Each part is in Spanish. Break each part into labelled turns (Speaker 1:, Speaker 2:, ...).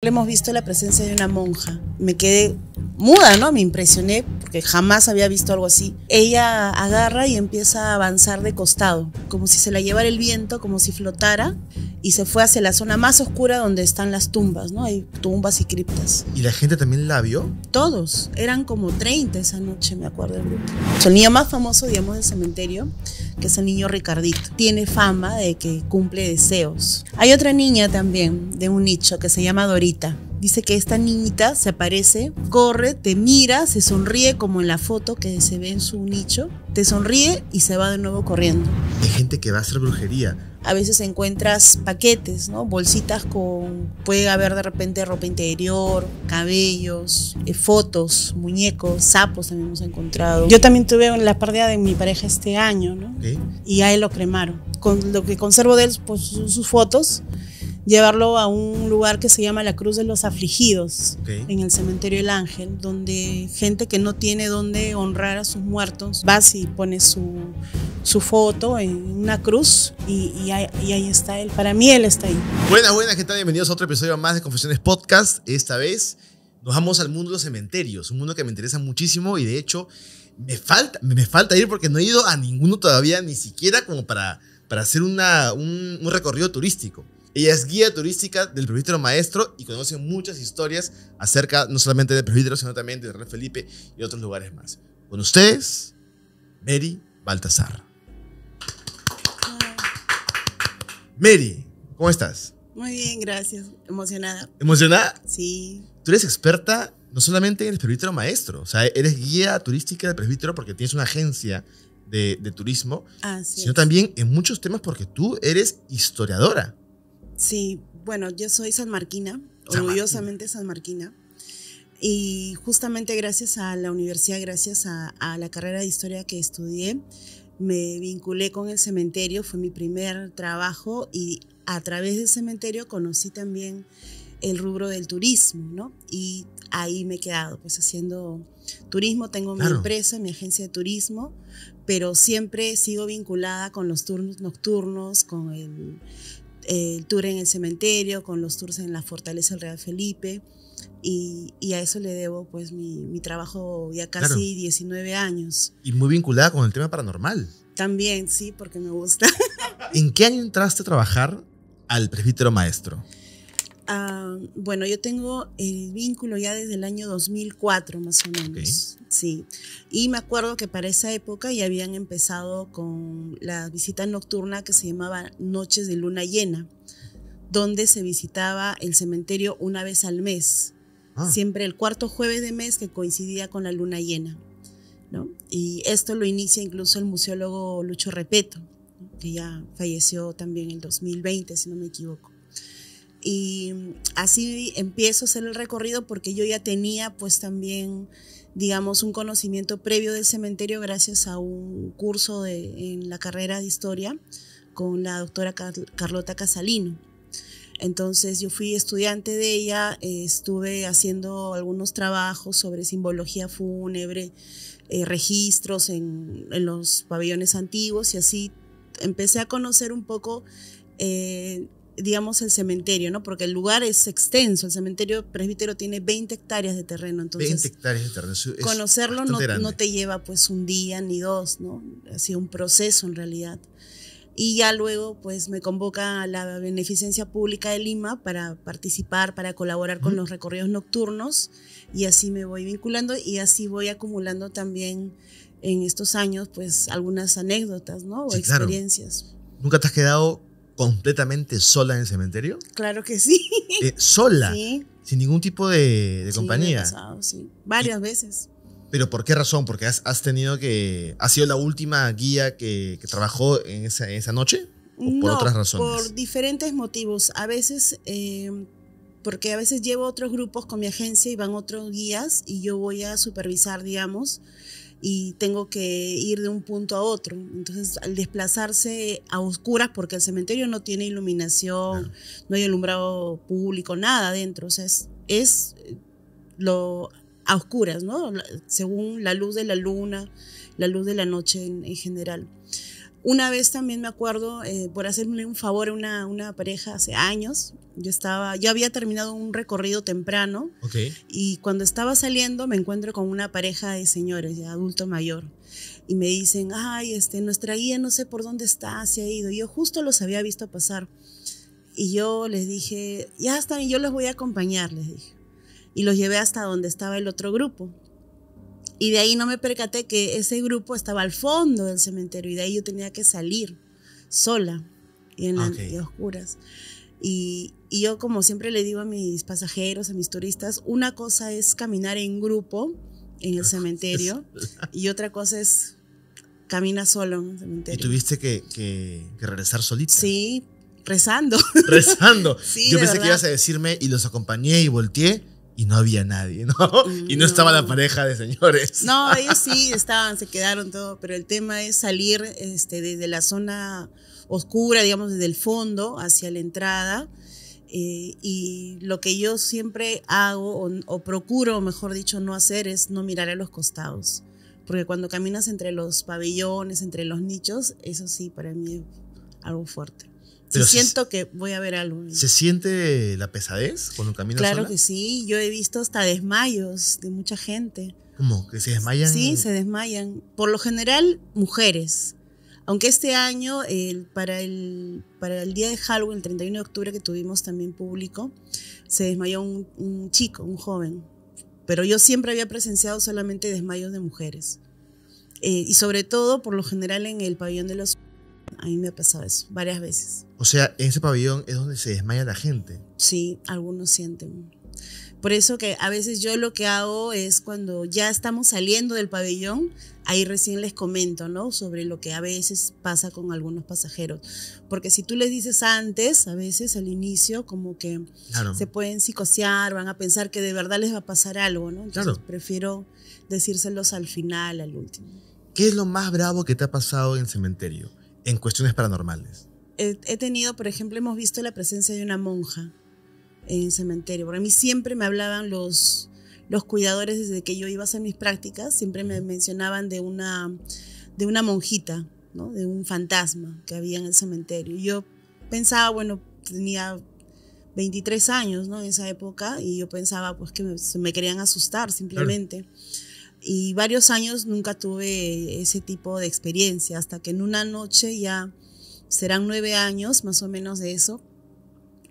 Speaker 1: Hemos visto la presencia de una monja. Me quedé muda, ¿no? Me impresioné porque jamás había visto algo así. Ella agarra y empieza a avanzar de costado, como si se la llevara el viento, como si flotara, y se fue hacia la zona más oscura donde están las tumbas, ¿no? Hay tumbas y criptas.
Speaker 2: ¿Y la gente también la vio?
Speaker 1: Todos. Eran como 30 esa noche, me acuerdo el El más famoso, digamos, del cementerio que es el niño Ricardito. Tiene fama de que cumple deseos. Hay otra niña también de un nicho que se llama Dorita. Dice que esta niñita se aparece, corre, te mira, se sonríe como en la foto que se ve en su nicho, te sonríe y se va de nuevo corriendo.
Speaker 2: Hay gente que va a hacer brujería.
Speaker 1: A veces encuentras paquetes, ¿no? Bolsitas con, puede haber de repente ropa interior, cabellos, eh, fotos, muñecos, sapos también hemos encontrado. Yo también tuve en la pérdida de mi pareja este año, ¿no? Y a él lo cremaron. Con lo que conservo de él, pues sus fotos llevarlo a un lugar que se llama la Cruz de los Afligidos, en el Cementerio del Ángel, donde gente que no tiene dónde honrar a sus muertos, va y pone su, su foto en una cruz y, ahí, está él. Para mí él está ahí.
Speaker 2: Buenas, buenas, ¿qué tal? Bienvenidos a otro episodio más de Confesiones Podcast. Esta vez nos vamos al mundo de los cementerios, un mundo que me interesa muchísimo y de hecho me falta, me falta ir porque no he ido a ninguno todavía, ni siquiera como para, para hacer un, un recorrido turístico. Ella es guía turística del presbítero maestro y conoce muchas historias acerca no solamente del presbítero, sino también de rey Felipe y otros lugares más. Con ustedes, Mary Baltasar. Mary, ¿cómo estás?
Speaker 1: Muy bien, gracias. Emocionada. ¿Emocionada? Sí.
Speaker 2: Tú eres experta no solamente en el presbítero maestro, o sea, eres guía turística del presbítero porque tienes una agencia de, turismo,
Speaker 1: sino también
Speaker 2: en muchos temas porque tú eres historiadora.
Speaker 1: Sí, bueno, yo soy sanmarquina, San orgullosamente sanmarquina Y justamente gracias a la universidad, gracias a, la carrera de historia que estudié, me vinculé con el cementerio, fue mi primer trabajo y a través del cementerio conocí también el rubro del turismo, ¿no? Y ahí me he quedado, pues haciendo turismo, tengo mi empresa, mi agencia de turismo, pero siempre sigo vinculada con los turnos nocturnos, con el, el tour en el cementerio, con los tours en la fortaleza del Real Felipe. Y, a eso le debo pues mi, trabajo ya casi 19 años.
Speaker 2: Y muy vinculada con el tema paranormal.
Speaker 1: También, sí, porque me gusta.
Speaker 2: ¿En qué año entraste a trabajar al presbítero maestro?
Speaker 1: Ah, bueno, yo tengo el vínculo ya desde el año 2004 más o menos. Sí. Y me acuerdo que para esa época ya habían empezado con la visita nocturna que se llamaba Noches de Luna Llena, donde se visitaba el cementerio una vez al mes, ah. siempre el cuarto jueves de mes que coincidía con la luna llena. ¿no? Y esto lo inicia incluso el museólogo Lucho Repeto, que ya falleció también en el 2020, si no me equivoco. Y así empiezo a hacer el recorrido porque yo ya tenía pues también, digamos, un conocimiento previo del cementerio gracias a un curso en la carrera de historia con la doctora Carlota Casalino. Entonces yo fui estudiante de ella, estuve haciendo algunos trabajos sobre simbología fúnebre, eh, registros en, en, los pabellones antiguos y así empecé a conocer un poco eh, digamos, el cementerio, ¿no? Porque el lugar es extenso, el cementerio presbítero tiene 20 hectáreas de terreno, entonces... 20
Speaker 2: hectáreas de terreno, Conocerlo no,
Speaker 1: te lleva pues un día ni dos, ¿no? Ha sido un proceso en realidad. Y ya luego pues me convoca a la Beneficencia Pública de Lima para participar, para colaborar con los recorridos nocturnos y así me voy vinculando y así voy acumulando también en estos años pues algunas anécdotas, ¿no? O experiencias.
Speaker 2: Nunca te has quedado completamente sola en el cementerio?
Speaker 1: Claro que sí. Eh, ¿Sola? Sí.
Speaker 2: Sin ningún tipo de, compañía. sí,
Speaker 1: varias veces.
Speaker 2: ¿Pero por qué razón? ¿Porque has, tenido que. ¿Ha sido la última guía que, trabajó en esa, noche? ¿O por otras razones? Por
Speaker 1: diferentes motivos. A veces. Em, porque a veces llevo otros grupos con mi agencia y van otros guías y yo voy a supervisar, digamos y tengo que ir de un punto a otro. Entonces, al desplazarse a oscuras, porque el cementerio no tiene iluminación, no, hay alumbrado público, nada adentro, o sea, es, eh, lo a oscuras, ¿no? Según la luz de la luna, la luz de la noche en general. Una vez también me acuerdo, eh, por hacerme un favor a una, pareja hace años, yo estaba, yo había terminado un recorrido temprano y cuando estaba saliendo me encuentro con una pareja de señores, de adulto mayor, y me dicen, ay, este, nuestra guía no sé por dónde está, se ha ido. Y yo justo los había visto pasar y yo les dije, ya están yo los voy a acompañar, les dije. Y los llevé hasta donde estaba el otro grupo. Y de ahí no me percaté que ese grupo estaba al fondo del cementerio y de ahí yo tenía que salir sola y en las oscuras. Y, y, yo como siempre le digo a mis pasajeros, a mis turistas, una cosa es caminar en grupo en el cementerio y otra cosa es caminar solo en el cementerio. ¿Y tuviste
Speaker 2: que, que, regresar solita? Sí,
Speaker 1: rezando. Rezando. yo pensé que ibas a
Speaker 2: decirme y los acompañé y volteé y no había nadie, ¿no? Y no, estaba la mm. pareja de señores. No,
Speaker 1: ellos sí estaban, se quedaron todo, pero el tema es salir este, desde la zona oscura, digamos, desde el fondo hacia la entrada. Eh, y lo que yo siempre hago, o, o, procuro, mejor dicho, no hacer, es no mirar a los costados. Porque cuando caminas entre los pabellones, entre los nichos, eso sí, para mí es algo fuerte siento que voy a ver algo. ¿Se
Speaker 2: siente la pesadez cuando caminas Claro sola? que
Speaker 1: sí, yo he visto hasta desmayos de mucha gente.
Speaker 2: ¿Cómo? ¿Que se desmayan? Sí, se
Speaker 1: desmayan. Por lo general, mujeres. Aunque este año, el, para, el, para el día de Halloween, el 31 de octubre, que tuvimos también público, se desmayó un, chico, un joven. Pero yo siempre había presenciado solamente desmayos de mujeres. Eh, y sobre todo, por lo general, en el pabellón de los... A mí me ha pasado eso varias veces.
Speaker 2: O sea, en ese pabellón es donde se desmaya la gente.
Speaker 1: Sí, algunos sienten. Por eso que a veces yo lo que hago es cuando ya estamos saliendo del pabellón, ahí recién les comento, ¿no? Sobre lo que a veces pasa con algunos pasajeros. Porque si tú les dices antes, a veces al inicio, como que se pueden psicosear, van a pensar que de verdad les va a pasar algo, ¿no? Entonces prefiero decírselos al final, al último.
Speaker 2: ¿Qué es lo más bravo que te ha pasado en el cementerio en cuestiones paranormales?
Speaker 1: he tenido, por ejemplo, hemos visto la presencia de una monja en el cementerio. Porque a mí siempre me hablaban los, los cuidadores desde que yo iba a hacer mis prácticas, siempre me mencionaban de una, de una monjita, ¿no? de un fantasma que había en el cementerio. Yo pensaba, bueno, tenía 23 años ¿no? en esa época y yo pensaba pues que me, querían asustar simplemente. Y varios años nunca tuve ese tipo de experiencia, hasta que en una noche ya serán nueve años más o menos de eso,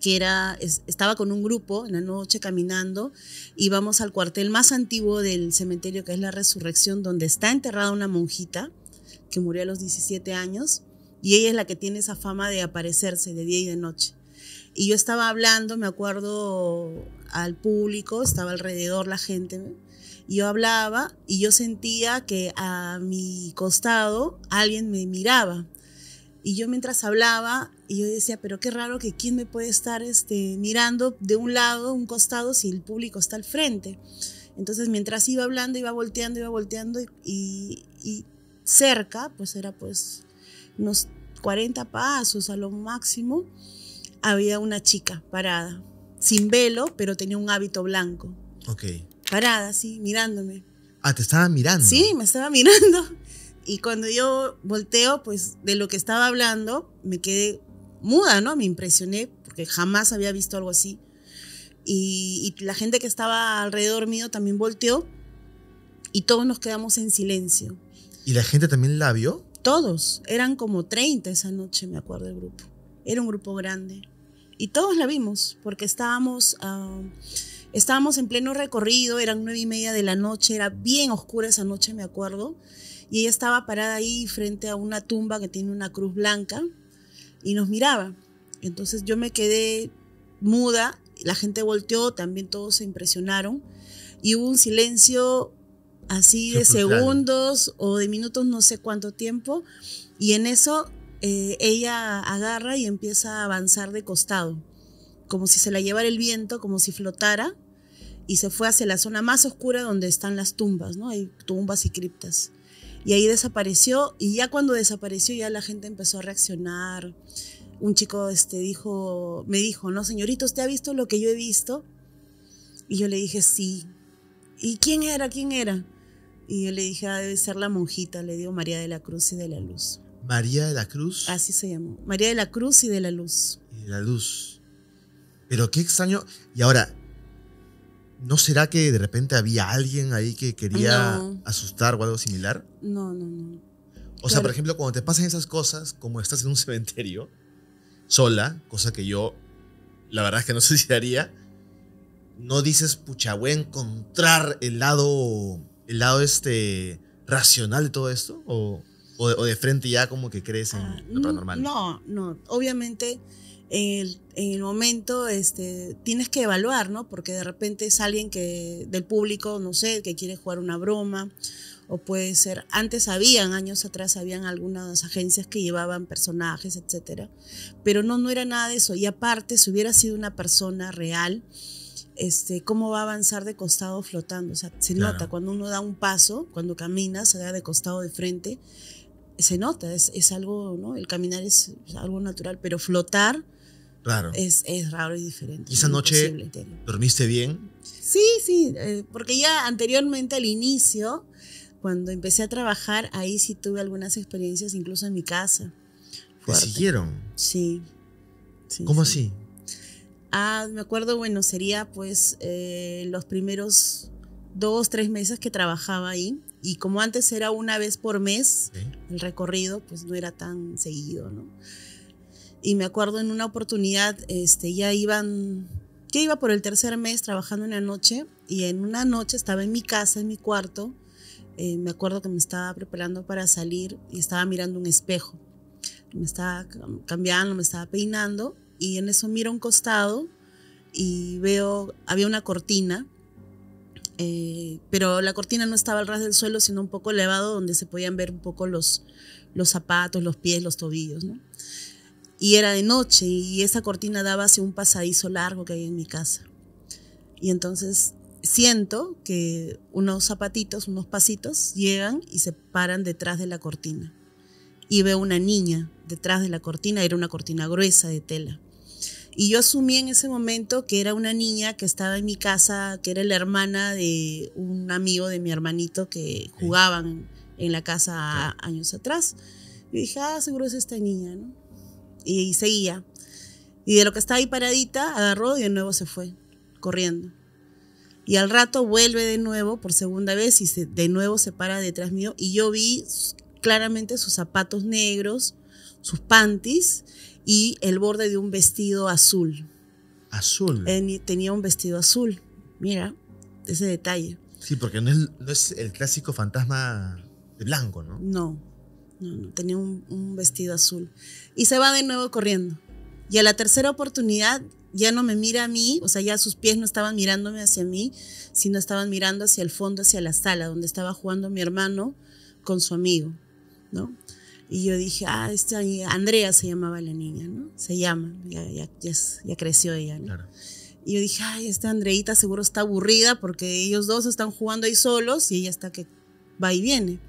Speaker 1: que era, estaba con un grupo en la noche caminando, íbamos al cuartel más antiguo del cementerio, que es la Resurrección, donde está enterrada una monjita que murió a los 17 años, y ella es la que tiene esa fama de aparecerse de día y de noche. Y yo estaba hablando, me acuerdo, al público, estaba alrededor la gente, y yo hablaba y yo sentía que a mi costado alguien me miraba y yo mientras hablaba, yo decía, pero qué raro que quién me puede estar este, mirando de un lado, un costado, si el público está al frente. Entonces mientras iba hablando, iba volteando, iba volteando, y, y cerca, pues era pues unos 40 pasos a lo máximo, había una chica parada, sin velo, pero tenía un hábito blanco. Ok. Parada, sí, mirándome.
Speaker 2: Ah, te estaba mirando.
Speaker 1: Sí, me estaba mirando. Y cuando yo volteo, pues de lo que estaba hablando, me quedé muda, ¿no? Me impresioné porque jamás había visto algo así. Y, la gente que estaba alrededor mío también volteó y todos nos quedamos en silencio.
Speaker 2: ¿Y la gente también la vio?
Speaker 1: Todos, eran como 30 esa noche, me acuerdo el grupo. Era un grupo grande. Y todos la vimos, porque estábamos, ah, estábamos en pleno recorrido, eran nueve y media de la noche, era bien oscura esa noche, me acuerdo. Y ella estaba parada ahí frente a una tumba que tiene una cruz blanca y nos miraba. Entonces yo me quedé muda, la gente volteó, también todos se impresionaron y hubo un silencio así de segundos o de minutos, no sé cuánto tiempo, y en eso eh, ella agarra y empieza a avanzar de costado, como si se la llevara el viento, como si flotara, y se fue hacia la zona más oscura donde están las tumbas, ¿no? Hay tumbas y criptas. Y ahí desapareció y ya cuando desapareció ya la gente empezó a reaccionar. Un chico este, dijo, me dijo, no, señorito, ¿usted ha visto lo que yo he visto? Y yo le dije, sí. ¿Y quién era? ¿Quién era? Y yo le dije, debe ser la monjita, le digo María de la Cruz y de la Luz.
Speaker 2: María de la Cruz.
Speaker 1: Así se llamó. María de la Cruz y de la Luz.
Speaker 2: Y de la Luz. Pero qué extraño. Y ahora, ¿No será que de repente había alguien ahí que quería asustar o algo similar?
Speaker 1: No, no, no.
Speaker 2: O sea, por ejemplo, cuando te pasan esas cosas, como estás en un cementerio, sola, cosa que yo, la verdad es que no sé si haría, no dices, pucha, voy encontrar el lado, el lado este, racional de todo esto, o, o, de, frente ya como que crees en ah,
Speaker 1: lo paranormal. No, no, obviamente en el, momento este, tienes que evaluar, ¿no? Porque de repente es alguien que del público, no sé, que quiere jugar una broma, o puede ser, antes habían, años atrás habían algunas agencias que llevaban personajes, etc pero no, no era nada de eso, y aparte, si hubiera sido una persona real, este, cómo va a avanzar de costado flotando, o sea, se nota, cuando uno da un paso, cuando camina, se da de costado de frente, se nota, es, es algo, ¿no? El caminar es algo natural, pero flotar Claro. Es, es raro y diferente. ¿Y esa noche
Speaker 2: dormiste bien?
Speaker 1: Sí, sí, eh, porque ya anteriormente al inicio, cuando empecé a trabajar, ahí sí tuve algunas experiencias, incluso en mi casa.
Speaker 2: ¿Te siguieron? Sí. ¿Cómo así?
Speaker 1: Ah, me acuerdo, bueno, sería pues eh, los primeros dos, tres meses que trabajaba ahí. Y como antes era una vez por mes, el recorrido, pues no era tan seguido, ¿no? Y me acuerdo en una oportunidad, este, ya iban, ya iba por el tercer mes trabajando en la noche y en una noche estaba en mi casa, en mi cuarto. Eh, me acuerdo que me estaba preparando para salir y estaba mirando un espejo. Me estaba cambiando, me estaba peinando y en eso miro un costado y veo, había una cortina, eh, pero la cortina no estaba al ras del suelo, sino un poco elevado donde se podían ver un poco los, los zapatos, los pies, los tobillos, ¿no? Y era de noche y esa cortina daba hacia un pasadizo largo que hay en mi casa. Y entonces siento que unos zapatitos, unos pasitos llegan y se paran detrás de la cortina. Y veo una niña detrás de la cortina, era una cortina gruesa de tela. Y yo asumí en ese momento que era una niña que estaba en mi casa, que era la hermana de un amigo de mi hermanito que jugaban en la casa años atrás. Y dije, ah, seguro es esta niña, ¿no? y, seguía. Y de lo que estaba ahí paradita, agarró y de nuevo se fue, corriendo. Y al rato vuelve de nuevo por segunda vez y se, de nuevo se para detrás mío. Y yo vi claramente sus zapatos negros, sus panties y el borde de un vestido azul. Azul. tenía un vestido azul. Mira, ese detalle.
Speaker 2: Sí, porque no es, no es el clásico fantasma blanco, ¿no?
Speaker 1: No, no, no, tenía un, vestido azul. Y se va de nuevo corriendo. Y a la tercera oportunidad ya no me mira a mí, o sea, ya sus pies no estaban mirándome hacia mí, sino estaban mirando hacia el fondo, hacia la sala, donde estaba jugando mi hermano con su amigo, ¿no? Y yo dije, ah, esta Andrea se llamaba la niña, ¿no? Se llama, ya, creció ella, Y yo dije, ay, esta Andreita seguro está aburrida porque ellos dos están jugando ahí solos y ella está que va y viene.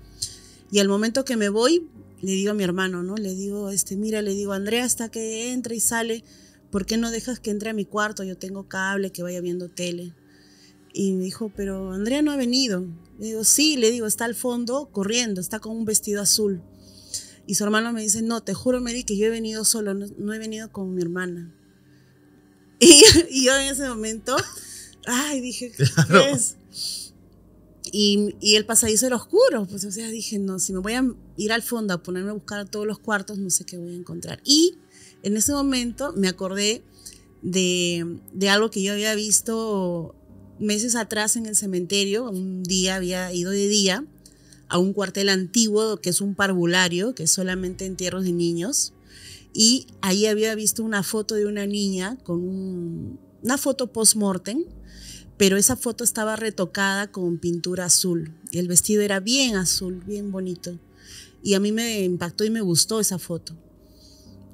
Speaker 1: Y al momento que me voy, le digo a mi hermano, ¿no? Le digo, este, mira, le digo, Andrea, hasta que entre y sale, ¿por qué no dejas que entre a mi cuarto? Yo tengo cable, que vaya viendo tele. Y me dijo, pero Andrea no ha venido. Le digo, sí, le digo, está al fondo corriendo, está con un vestido azul. Y su hermano me dice, no, te juro, Mary, que yo he venido solo, no, he venido con mi hermana. Y, yo en ese momento, ay, dije, ¿qué es? Y, el pasadizo era oscuro, pues o sea, dije, no, si me voy a ir al fondo a ponerme a buscar todos los cuartos, no sé qué voy a encontrar. Y en ese momento me acordé de, de algo que yo había visto meses atrás en el cementerio, un día había ido de día a un cuartel antiguo que es un parvulario, que es solamente entierros de niños, y ahí había visto una foto de una niña con una foto post-mortem pero esa foto estaba retocada con pintura azul. Y El vestido era bien azul, bien bonito. Y a mí me impactó y me gustó esa foto.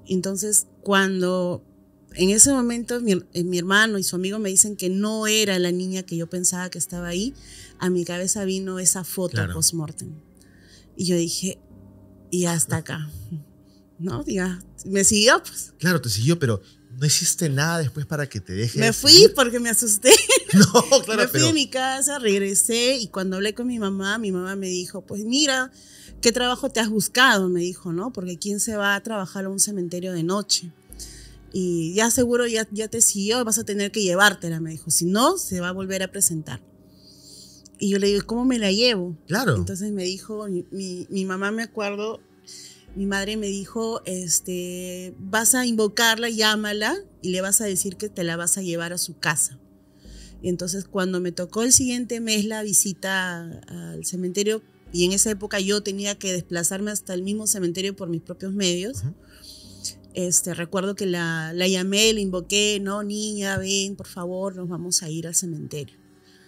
Speaker 1: Entonces, cuando en ese momento eh, mi, hermano y su amigo me dicen que no era la niña que yo pensaba que estaba ahí, a mi cabeza vino esa foto post-mortem. Y yo dije, y hasta acá. ¿No? Diga, me siguió, pues.
Speaker 2: Claro, te siguió, pero no hiciste nada después para que te deje. Me
Speaker 1: fui porque me asusté. No, claro, Me fui de mi casa, regresé y cuando hablé con mi mamá, mi mamá me dijo, pues mira, ¿qué trabajo te has buscado? Me dijo, ¿no? Porque ¿quién se va a trabajar a un cementerio de noche? Y ya seguro ya, ya te siguió, vas a tener que llevártela, me dijo. Si no, se va a volver a presentar. Y yo le digo, ¿cómo me la llevo? Claro. Entonces me dijo, mi, mi mamá me acuerdo, mi madre me dijo, este, vas a invocarla, llámala y le vas a decir que te la vas a llevar a su casa. Y Entonces, cuando me tocó el siguiente mes la visita al cementerio, y en esa época yo tenía que desplazarme hasta el mismo cementerio por mis propios medios, este, recuerdo que la, llamé, la invoqué, no, niña, ven, por favor, nos vamos a ir al cementerio.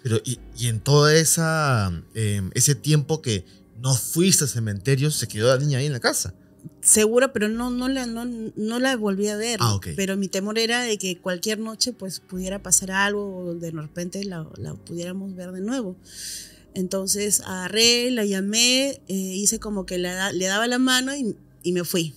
Speaker 2: Pero, y, en todo em, ese tiempo que, no fuiste al cementerio, se quedó la niña ahí en la
Speaker 1: casa. Seguro, pero no, no, la, no, la volví a ver. Ah, pero mi temor era de que cualquier noche pues pudiera pasar algo o de repente la, pudiéramos ver de nuevo. Entonces agarré, la llamé, eh, hice como que le daba la mano y me fui.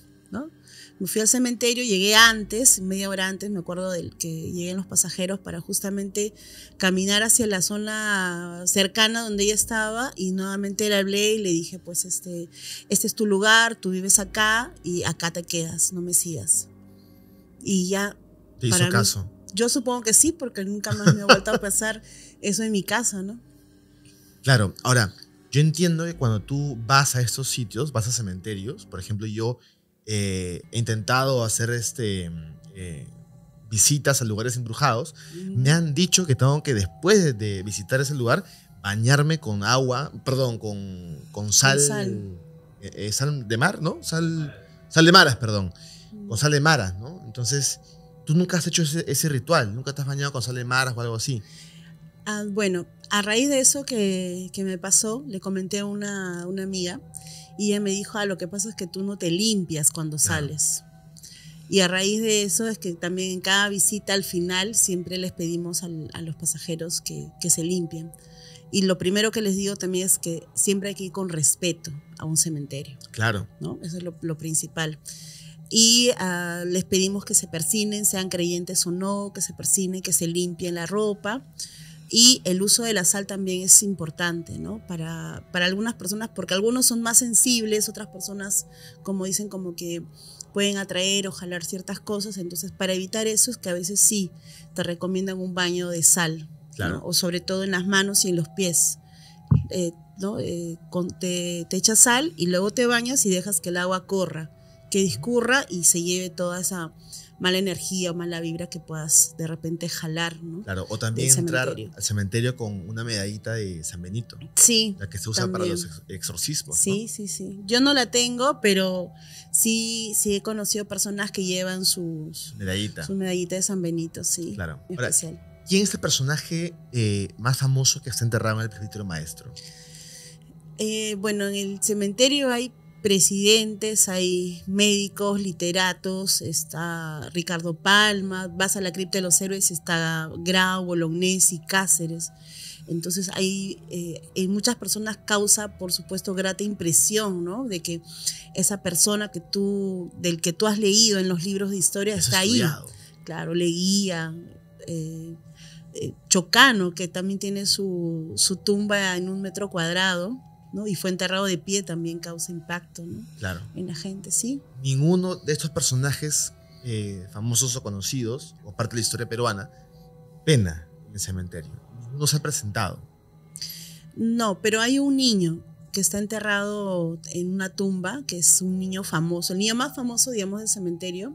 Speaker 1: Me fui al cementerio, llegué antes, media hora antes, me acuerdo del que lleguen los pasajeros para justamente caminar hacia la zona cercana donde ella estaba y nuevamente le hablé y le dije, pues este, este es tu lugar, tú vives acá y acá te quedas, no me sigas. Y ya... ¿Te hizo caso? yo supongo que sí, porque nunca más me ha vuelto a pasar eso en mi casa, ¿no?
Speaker 2: Claro, ahora, yo entiendo que cuando tú vas a estos sitios, vas a cementerios, por ejemplo, yo he eh, intentado hacer este, eh, visitas a lugares embrujados, me han dicho que tengo que después de, visitar ese lugar bañarme con agua, perdón, con, con sal. Eh, sal. de mar, ¿no? Sal, sal de maras, perdón. Con sal de maras, ¿no? Entonces, tú nunca has hecho ese, ritual, nunca te has bañado con sal de maras o algo así.
Speaker 1: Ah, bueno, a raíz de eso que, me pasó, le comenté a una, una amiga y ella me dijo, a ah, lo que pasa es que tú no te limpias cuando sales. Y a raíz de eso es que también en cada visita al final siempre les pedimos a los pasajeros que, que se limpien. Y lo primero que les digo también es que siempre hay que ir con respeto a un cementerio.
Speaker 2: Claro. ¿no?
Speaker 1: Eso es lo, principal. Y ah, les pedimos que se persinen, sean creyentes o no, que se persinen, que se limpien la ropa. Y el uso de la sal también es importante, Para, algunas personas, porque algunos son más sensibles, otras personas, como dicen, como que pueden atraer o jalar ciertas cosas. Entonces, para evitar eso es que a veces sí te recomiendan un baño de sal, o sobre todo en las manos y en los pies. Eh, ¿no? Eh, te, te, echas sal y luego te bañas y dejas que el agua corra, que discurra y se lleve toda esa mala energía o mala vibra que puedas de repente jalar, ¿no? Claro, o
Speaker 2: también entrar al cementerio con una medallita de San Benito. Sí. La que se usa para los exorcismos. Sí,
Speaker 1: sí, sí. Yo no la tengo, pero sí, sí he conocido personas que llevan sus medallita. Su medallita de San Benito, sí. Claro. Ahora,
Speaker 2: ¿Quién es el personaje eh, más famoso que está enterrado en el presbiterio maestro?
Speaker 1: Eh, bueno, en el cementerio hay presidentes, hay médicos, literatos, está Ricardo Palma, vas a la cripta de los héroes, está Grau, Bolognesi, Cáceres. Entonces hay, eh, en muchas personas causa, por supuesto, grata impresión, ¿no? De que esa persona que tú, del que tú has leído en los libros de historia está ahí. Claro, leía. Eh, eh, Chocano, que también tiene su, su tumba en un metro cuadrado, y fue enterrado de pie también causa impacto, Claro. En la gente, sí.
Speaker 2: Ninguno de estos personajes eh, famosos o conocidos, o parte de la historia peruana, pena en el cementerio. Ninguno se ha presentado.
Speaker 1: No, pero hay un niño que está enterrado en una tumba, que es un niño famoso, el niño más famoso, digamos, del cementerio,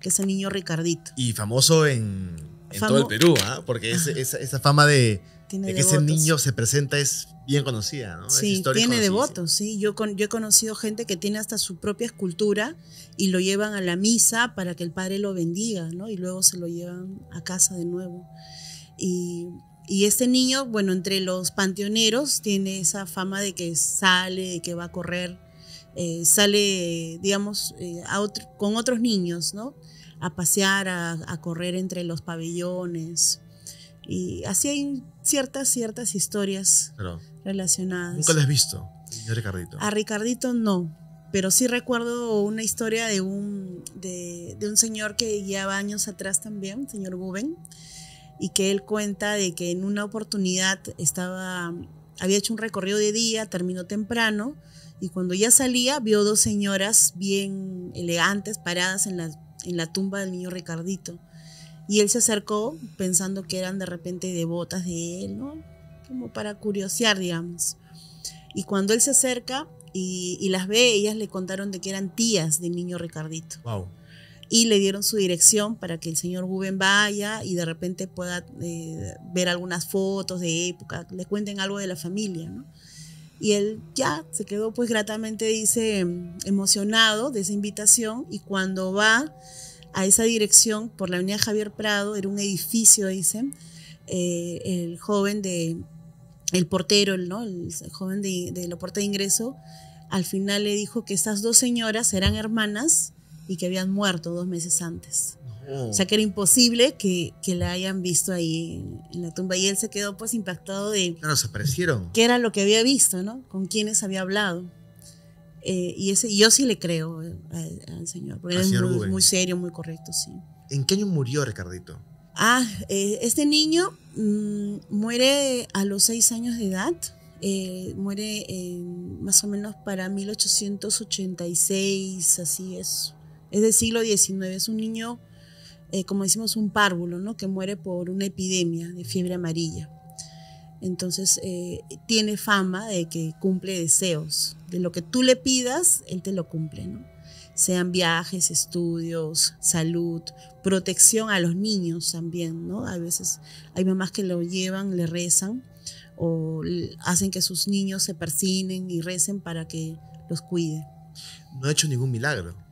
Speaker 1: que es el niño Ricardito.
Speaker 2: Y famoso en,
Speaker 1: todo el Perú, ¿ah?
Speaker 2: porque esa fama de
Speaker 1: que ese niño
Speaker 2: se presenta es bien conocida, ¿no? Sí, tiene devotos,
Speaker 1: sí. Yo, con, yo he conocido gente que tiene hasta su propia escultura y lo llevan a la misa para que el padre lo bendiga, ¿no? Y luego se lo llevan a casa de nuevo. Y, y este niño, bueno, entre los panteoneros tiene esa fama de que sale, que va a correr, eh, sale, digamos, eh, a otro, con otros niños, ¿no? A pasear, a, a correr entre los pabellones. Y así hay ciertas, ciertas historias relacionadas. ¿Nunca las has
Speaker 2: visto, a Ricardito? A
Speaker 1: Ricardito no, pero sí recuerdo una historia de un, de, un señor que guiaba años atrás también, señor Buben, y que él cuenta de que en una oportunidad estaba, había hecho un recorrido de día, terminó temprano, y cuando ya salía vio dos señoras bien elegantes paradas en en la tumba del niño Ricardito y él se acercó pensando que eran de repente devotas de él, ¿no? Como para curiosear, digamos. Y cuando él se acerca y, las ve, ellas le contaron de que eran tías del niño Ricardito. Wow. Y le dieron su dirección para que el señor Guben vaya y de repente pueda eh, ver algunas fotos de época, le cuenten algo de la familia, ¿no? Y él ya se quedó pues gratamente, dice, emocionado de esa invitación y cuando va a esa dirección por la avenida Javier Prado, era un edificio, dicen, eh, el joven de, el portero, ¿no? el, joven de, la puerta de ingreso, al final le dijo que estas dos señoras eran hermanas y que habían muerto dos meses antes. Oh. O sea que era imposible que, que la hayan visto ahí en, la tumba. Y él se quedó pues impactado de...
Speaker 2: no se aparecieron.
Speaker 1: ¿Qué era lo que había visto, no? ¿Con quienes había hablado? Eh, y yo sí le creo eh, al, Señor, porque es muy, serio, muy correcto, sí. ¿En qué año murió Ricardito? Ah, eh, este niño mm, muere a los seis años de edad. muere más o menos para 1886, así es. Es del siglo XIX, es un niño, como decimos, un párvulo, ¿no? Que muere por una epidemia de fiebre amarilla. Entonces eh, tiene fama de que cumple deseos. De lo que tú le pidas, él te lo cumple, ¿no? Sean viajes, estudios, salud, protección a los niños también, ¿no? A veces hay mamás que lo llevan, le rezan o hacen que sus niños se persinen y recen para que los cuide.
Speaker 2: No ha hecho ningún milagro.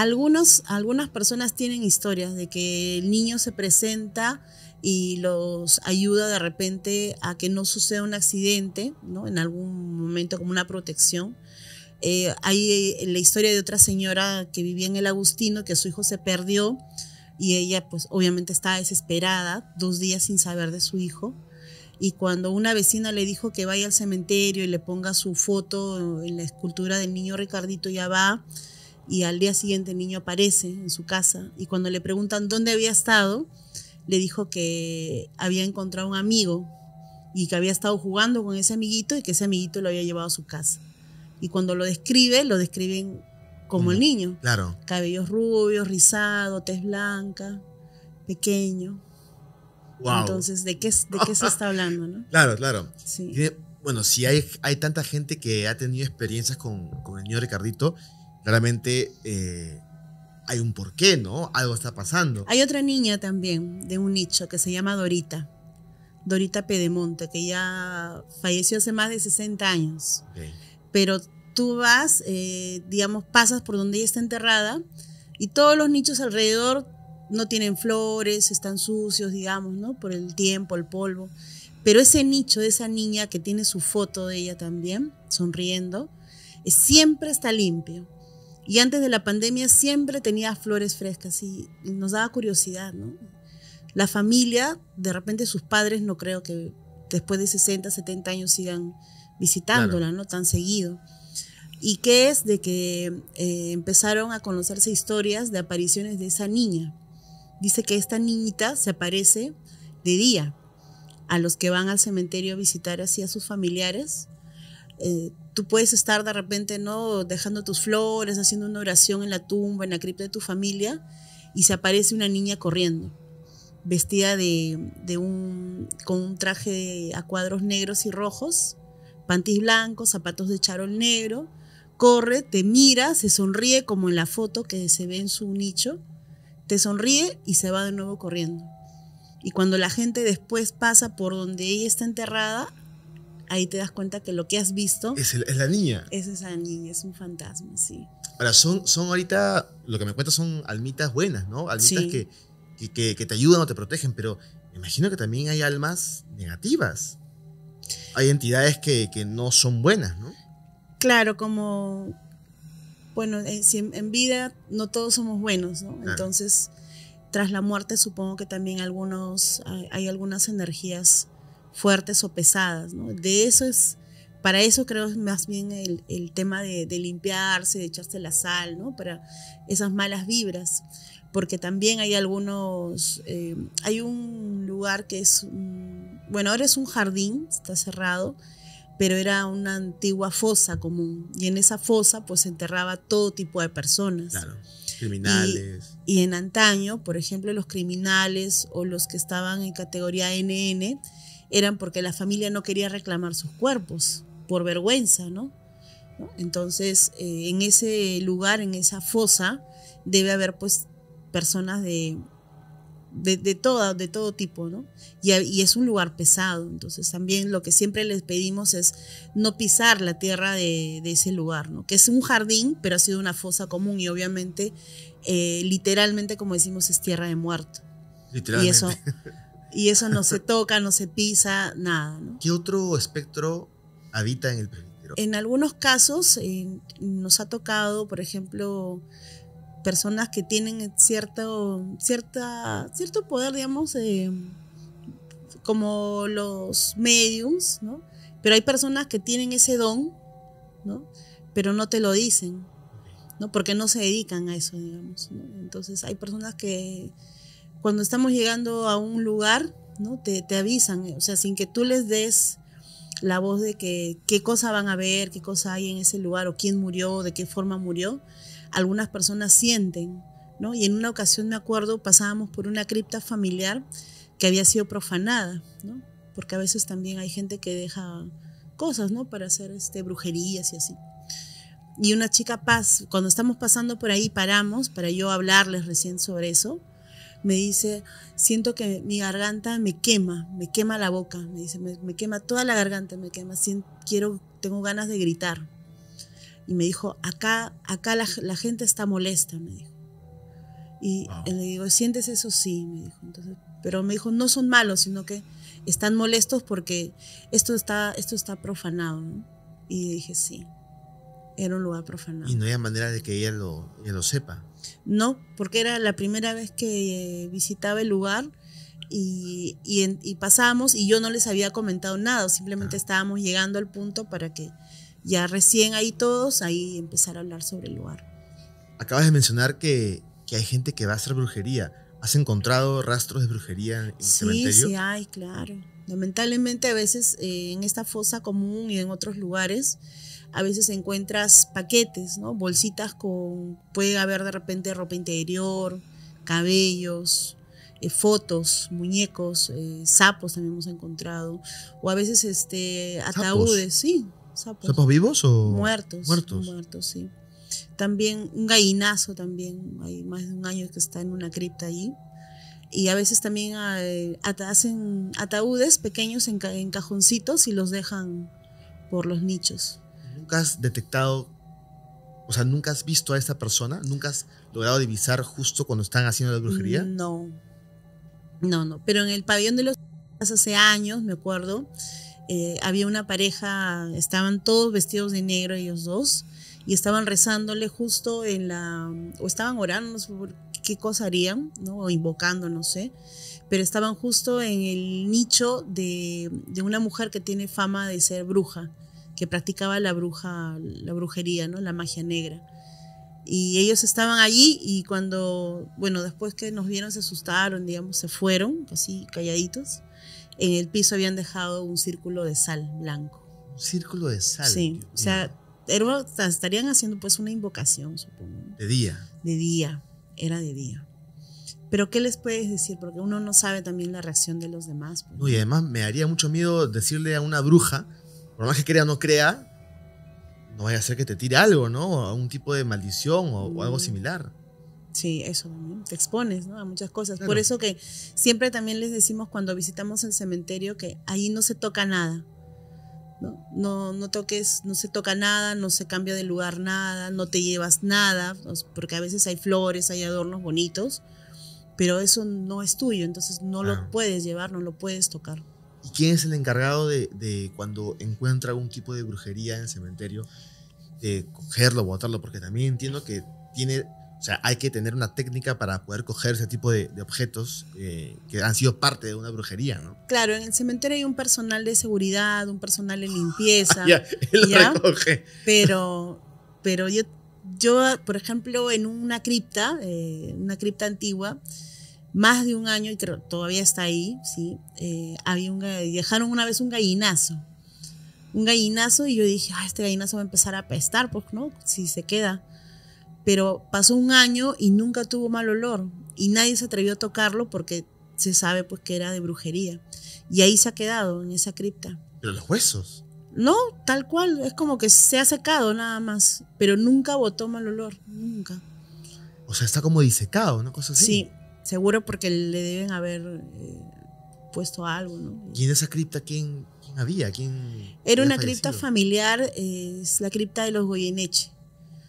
Speaker 1: Algunos, algunas personas tienen historias de que el niño se presenta y los ayuda de repente a que no suceda un accidente, ¿no? En algún momento como una protección. Eh, hay eh, la historia de otra señora que vivía en el Agustino, que su hijo se perdió y ella pues obviamente estaba desesperada, dos días sin saber de su hijo. Y cuando una vecina le dijo que vaya al cementerio y le ponga su foto en la escultura del niño Ricardito, ya va y al día siguiente el niño aparece en su casa y cuando le preguntan dónde había estado, le dijo que había encontrado un amigo y que había estado jugando con ese amiguito y que ese amiguito lo había llevado a su casa. Y cuando lo describe, lo describen como el niño. Claro. Cabellos rubios, rizado, tez blanca, pequeño. Wow. Entonces, ¿de qué, de qué se está hablando? ¿no?
Speaker 2: Claro, claro. Sí. bueno, si hay, hay tanta gente que ha tenido experiencias con, con el niño Ricardito, Claramente eh, hay un porqué, ¿no? Algo está pasando. Hay
Speaker 1: otra niña también de un nicho que se llama Dorita. Dorita Pedemonte, que ya falleció hace más de 60 años. Pero tú vas, eh, digamos, pasas por donde ella está enterrada y todos los nichos alrededor no tienen flores, están sucios, digamos, ¿no? Por el tiempo, el polvo. Pero ese nicho de esa niña que tiene su foto de ella también, sonriendo, siempre está limpio. Y antes de la pandemia siempre tenía flores frescas y nos daba curiosidad, ¿no? La familia, de repente sus padres no creo que después de 60, 70 años sigan visitándola, ¿no? Tan seguido. Y qué es de que eh, empezaron a conocerse historias de apariciones de esa niña. Dice que esta niñita se aparece de día a los que van al cementerio a visitar así a sus familiares eh, tú puedes estar de repente, ¿no? Dejando tus flores, haciendo una oración en la tumba, en la cripta de tu familia, y se aparece una niña corriendo, vestida de, de un, con un traje a cuadros negros y rojos, pantis blancos, zapatos de charol negro, corre, te mira, se sonríe como en la foto que se ve en su nicho, te sonríe y se va de nuevo corriendo. Y cuando la gente después pasa por donde ella está enterrada, ahí te das cuenta que lo que has visto... Es, la niña. Es esa niña, es un fantasma, sí.
Speaker 2: Ahora, son, son ahorita, lo que me cuentas son almitas buenas, ¿no? Almitas que, que, te ayudan o te protegen, pero me imagino que también hay almas negativas. Hay entidades que, no son buenas, ¿no?
Speaker 1: Claro, como, bueno, eh, en, vida no todos somos buenos, ¿no? Entonces, tras la muerte supongo que también algunos, hay algunas energías fuertes o pesadas, De eso es, para eso creo más bien el, tema de, limpiarse, de echarse la sal, ¿no? Para esas malas vibras, porque también hay algunos, eh, hay un lugar que es, bueno, ahora es un jardín, está cerrado, pero era una antigua fosa común y en esa fosa pues enterraba todo tipo de personas. Claro, criminales. y en antaño, por ejemplo, los criminales o los que estaban en categoría NN, eran porque la familia no quería reclamar sus cuerpos, por vergüenza, ¿no? Entonces, eh, en ese lugar, en esa fosa, debe haber pues personas de, de, todo, de todo tipo, ¿no? Y, es un lugar pesado, entonces también lo que siempre les pedimos es no pisar la tierra de, ese lugar, ¿no? Que es un jardín, pero ha sido una fosa común y obviamente, eh, literalmente, como decimos, es tierra de muerto. Literalmente. Y eso, Y eso no se toca, no se pisa, nada. ¿no?
Speaker 2: ¿Qué otro espectro habita en el presbítero?
Speaker 1: En algunos casos eh, nos ha tocado, por ejemplo, personas que tienen cierto, cierta, cierto poder, digamos, eh, como los mediums, ¿no? Pero hay personas que tienen ese don, ¿no? Pero no te lo dicen, ¿no? Porque no se dedican a eso, digamos. ¿no? Entonces hay personas que cuando estamos llegando a un lugar, ¿no? Te, avisan, eh, o sea, sin que tú les des la voz de que qué cosa van a ver, qué cosa hay en ese lugar o quién murió, de qué forma murió, algunas personas sienten, ¿no? Y en una ocasión me acuerdo pasábamos por una cripta familiar que había sido profanada, ¿no? Porque a veces también hay gente que deja cosas, ¿no? Para hacer este brujerías y así. Y una chica paz, cuando estamos pasando por ahí paramos para yo hablarles recién sobre eso me dice, siento que mi garganta me quema, me quema la boca, me dice, me, quema toda la garganta, me quema, quiero, tengo ganas de gritar. Y me dijo, acá, acá la, gente está molesta, me dijo. Y le digo, ¿sientes eso? Sí, me dijo. pero me dijo, no son malos, sino que están molestos porque esto está, esto está profanado. Y dije, sí, era un lugar profanado. Y
Speaker 2: no había manera de que ella lo, ella lo sepa.
Speaker 1: No, porque era la primera vez que eh, visitaba el lugar y, y, y pasamos y yo no les había comentado nada, simplemente estábamos llegando al punto para que ya recién ahí todos, ahí empezar a hablar sobre el lugar.
Speaker 2: Acabas de mencionar que, hay gente que va a hacer brujería. ¿Has encontrado rastros de brujería en el sí, cementerio? Sí,
Speaker 1: hay, claro. Lamentablemente a veces eh, en esta fosa común y en otros lugares a veces encuentras paquetes, ¿no? Bolsitas con, puede haber de repente ropa interior, cabellos, eh, fotos, muñecos, eh, sapos también hemos encontrado, o a veces este, ataúdes, sí. Sapos. ¿Sapos
Speaker 2: vivos o muertos? Muertos.
Speaker 1: Muertos, sí. También un gallinazo también, hay más de un año que está en una cripta allí y a veces también eh, hacen ataúdes pequeños en, cajoncitos y los dejan por los nichos
Speaker 2: nunca has detectado, o sea, nunca has visto a esta persona, nunca has logrado divisar justo cuando están haciendo la brujería.
Speaker 1: No, no, no, pero en el pabellón de los hace años, me acuerdo, eh, había una pareja, estaban todos vestidos de negro ellos dos y estaban rezándole justo en la, o estaban orando, no sé por qué cosa harían, ¿no? o invocando, no sé, pero estaban justo en el nicho de, de una mujer que tiene fama de ser bruja que practicaba la bruja, la brujería, ¿no? La magia negra. Y ellos estaban allí y cuando, bueno, después que nos vieron se asustaron, digamos, se fueron, así calladitos. En el piso habían dejado un círculo de sal blanco. ¿Un círculo
Speaker 2: de sal? Sí,
Speaker 1: o sea, estarían haciendo pues una invocación, supongo. ¿De día? De día, era de día. Pero ¿qué les puedes decir? Porque uno no sabe también la reacción de los demás. Pues. No,
Speaker 2: y además me haría mucho miedo decirle a una bruja por más que crea o no crea, no vaya a ser que te tire algo, ¿no? O un tipo de maldición o, algo mm. similar.
Speaker 1: Sí, eso Te expones ¿no? a muchas cosas. Por eso que siempre también les decimos cuando visitamos el cementerio que ahí no se toca nada. No, no, toques, no se toca nada, no se cambia de lugar nada, no te llevas nada, porque a veces hay flores, hay adornos bonitos, pero eso no es tuyo, entonces no lo puedes llevar, no lo puedes tocar.
Speaker 2: ¿Y quién es el encargado de, cuando encuentra algún tipo de brujería en el cementerio, de cogerlo, botarlo? Porque también entiendo que tiene, o sea, hay que tener una técnica para poder coger ese tipo de, objetos eh, que han sido parte de una brujería, ¿no?
Speaker 1: Claro, en el cementerio hay un personal de seguridad, un personal de limpieza. Ah, ya, recoge. Pero, pero yo, yo, por ejemplo, en una cripta, eh, una cripta antigua, más de un año y creo, todavía está ahí, ¿sí? Eh, había un, dejaron una vez un gallinazo, un gallinazo y yo dije, ah, este gallinazo va a empezar a apestar, pues, ¿no? Si se queda. Pero pasó un año y nunca tuvo mal olor y nadie se atrevió a tocarlo porque se sabe pues que era de brujería. Y ahí se ha quedado, en esa cripta.
Speaker 2: ¿Pero los huesos?
Speaker 1: No, tal cual, es como que se ha secado nada más, pero nunca botó mal olor, nunca.
Speaker 2: O sea, está como disecado, una
Speaker 1: Cosa así. Sí, Seguro porque le deben haber eh, puesto algo, ¿no?
Speaker 2: ¿Y en esa cripta quién, había? ¿Quién
Speaker 1: Era una cripta familiar, es la cripta de los Goyeneche.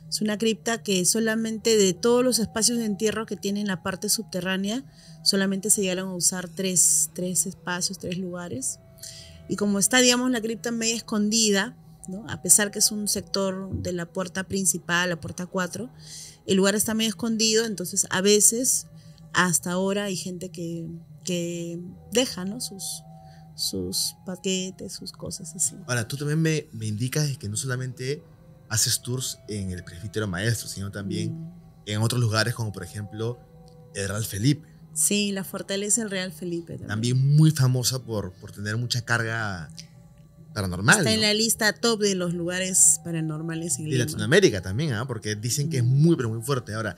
Speaker 1: Es una cripta que solamente de todos los espacios de entierro que tiene en la parte subterránea, solamente se llegaron a usar tres, espacios, tres lugares. Y como está, digamos, la cripta medio escondida, a pesar que es un sector de la puerta principal, la puerta 4, el lugar está medio escondido, entonces a veces hasta ahora hay gente que, que deja ¿no? sus, sus paquetes, sus cosas así.
Speaker 2: Ahora, tú también me, me indicas que no solamente haces tours en el presbítero maestro, sino también mm. en otros lugares como por ejemplo el Real Felipe.
Speaker 1: Sí, la fortaleza del Real Felipe.
Speaker 2: También, muy famosa por, por tener mucha carga paranormal. Está en la
Speaker 1: lista top de los lugares paranormales Y Latinoamérica
Speaker 2: también, ¿ah? porque dicen que es mm. muy, pero muy fuerte. Ahora,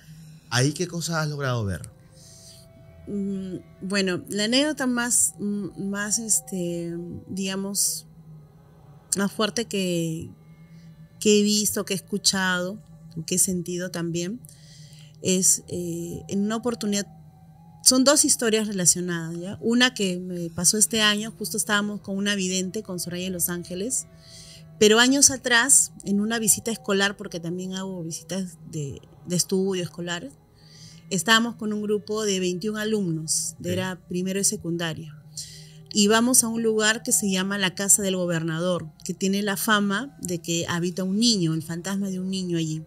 Speaker 2: ¿ahí qué cosas has logrado
Speaker 1: ver? Mm, bueno, la anécdota más, mm, más este, digamos, más fuerte que, que he visto, que he escuchado, que he sentido también, es eh, en una oportunidad, son dos historias relacionadas, ¿ya? Una que me pasó este año, justo estábamos con una vidente, con Soraya de Los Ángeles, pero años atrás, en una visita escolar, porque también hago visitas de, de estudio escolares, estábamos con un grupo de 21 alumnos, de era primero y secundaria. Y vamos a un lugar que se llama la Casa del Gobernador, que tiene la fama de que habita un niño, el fantasma de un niño allí.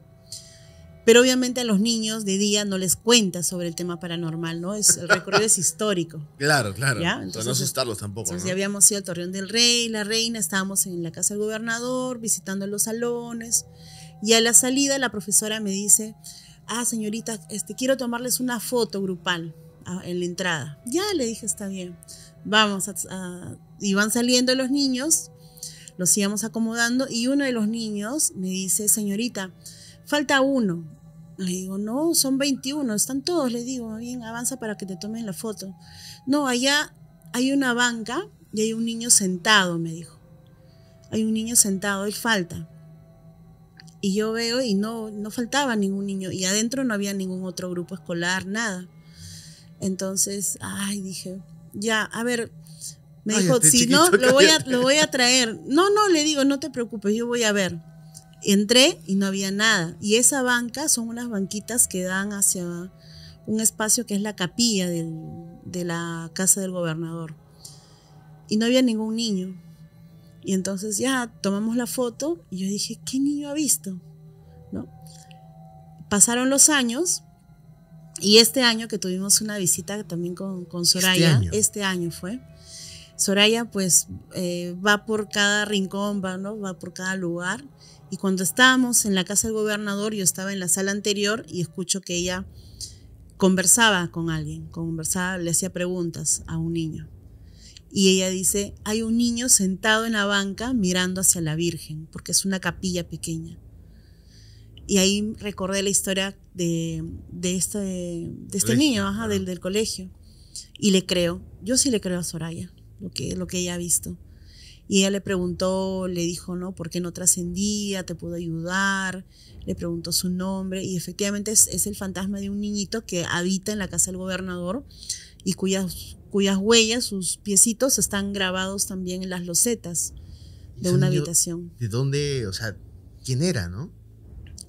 Speaker 1: Pero obviamente a los niños de día no les cuenta sobre el tema paranormal, ¿no? Es, el recorrido es histórico.
Speaker 2: Claro, claro. Entonces, no asustarlos tampoco. ¿no? ya
Speaker 1: habíamos ido al Torreón del Rey, la Reina, estábamos en la Casa del Gobernador, visitando los salones. Y a la salida la profesora me dice, ah, señorita, este, quiero tomarles una foto grupal en la entrada. Ya le dije, está bien. Vamos, iban saliendo los niños, los íbamos acomodando y uno de los niños me dice, señorita, falta uno. Le digo, no, son 21, están todos. Le digo, bien, avanza para que te tomen la foto. No, allá hay una banca y hay un niño sentado, me dijo. Hay un niño sentado, él falta. Y yo veo y no, no faltaba ningún niño. Y adentro no había ningún otro grupo escolar, nada. Entonces, ay, dije, ya, a ver,
Speaker 2: me dijo, si este no, lo voy, a, lo
Speaker 1: voy a traer. No, no, le digo, no te preocupes, yo voy a ver. Entré y no había nada. Y esa banca son unas banquitas que dan hacia un espacio que es la capilla de la casa del gobernador. Y no había ningún niño. Y entonces ya tomamos la foto y yo dije, ¿qué niño ha visto? ¿No? Pasaron los años y este año que tuvimos una visita también con, este Soraya, este año. fue. Soraya pues eh, va por cada rincón, va, ¿no? va por cada lugar. Y cuando estábamos en la casa del gobernador, yo estaba en la sala anterior y escucho que ella conversaba con alguien, conversaba, le hacía preguntas a un niño y ella dice, hay un niño sentado en la banca mirando hacia la Virgen, porque es una capilla pequeña. Y ahí recordé la historia de, este, de este niño, del, del, colegio. Y le creo, yo sí le creo a Soraya, lo que, lo que ella ha visto. Y ella le preguntó, le dijo, ¿no? ¿Por qué no trascendía? ¿Te puedo ayudar? Le preguntó su nombre y efectivamente es, es el fantasma de un niñito que habita en la casa del gobernador y cuyas cuyas huellas, sus piecitos, están grabados también en las losetas de una habitación.
Speaker 2: ¿De dónde, o sea, quién era, no?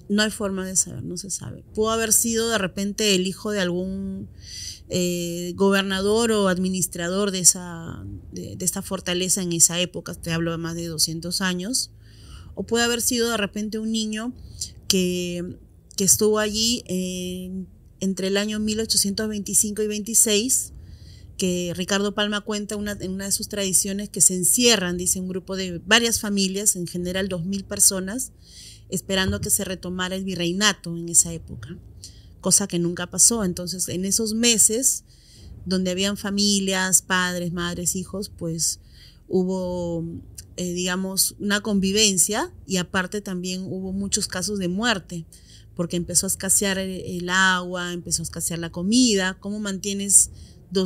Speaker 1: No hay forma de saber, no se sabe. Pudo haber sido de repente el hijo de algún eh, gobernador o administrador de, esa, de, esta fortaleza en esa época, te hablo de más de 200 años, o puede haber sido de repente un niño que, que estuvo allí entre el año 1825 y 26 que Ricardo Palma cuenta en una de sus tradiciones que se encierran, dice, un grupo de varias familias, en general dos mil personas, esperando que se retomara el virreinato en esa época, cosa que nunca pasó. Entonces, en esos meses, donde habían familias, padres, madres, hijos, pues hubo, eh, digamos, una convivencia y aparte también hubo muchos casos de muerte, porque empezó a escasear el agua, empezó a escasear la comida, ¿cómo mantienes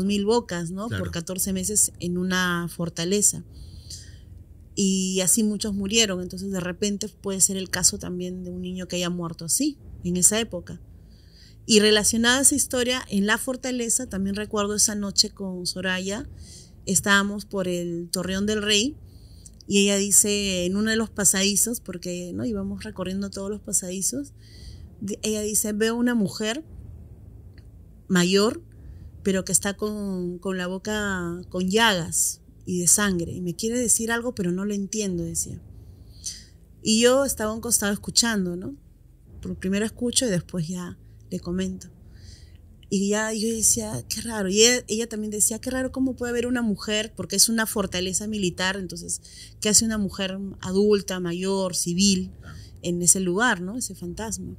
Speaker 1: mil bocas, ¿no? Por 14 meses en una fortaleza. Y así muchos murieron. Entonces, de repente puede ser el caso también de un niño que haya muerto así, en esa época. Y relacionada a esa historia, en la fortaleza, también recuerdo esa noche con Soraya, estábamos por el Torreón del Rey. Y ella dice, en uno de los pasadizos, porque ¿no? íbamos recorriendo todos los pasadizos, ella dice, veo una mujer mayor pero que está con, con la boca con llagas y de sangre, y me quiere decir algo, pero no lo entiendo, decía. Y yo estaba un costado escuchando, ¿no? Por primero escucho y después ya le comento. Y ya yo decía, qué raro. Y ella, ella, también decía, qué raro cómo puede haber una mujer, porque es una fortaleza militar, entonces, ¿qué hace una mujer adulta, mayor, civil en ese lugar, ¿no? Ese fantasma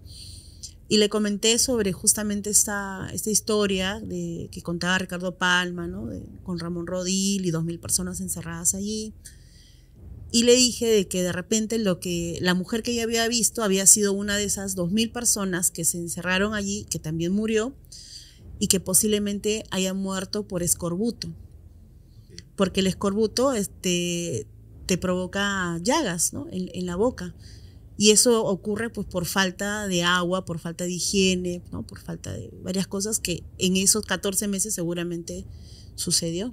Speaker 1: y le comenté sobre justamente esta, esta historia de, que contaba Ricardo Palma, ¿no? con Ramón Rodil y dos mil personas encerradas allí. Y le dije de que de repente lo que la mujer que ella había visto había sido una de esas dos mil personas que se encerraron allí, que también murió, y que posiblemente haya muerto por escorbuto. Porque el escorbuto este, te provoca llagas en la boca. Y eso ocurre pues por falta de agua, por falta de higiene, ¿no? por falta de varias cosas que en esos 14 meses seguramente sucedió.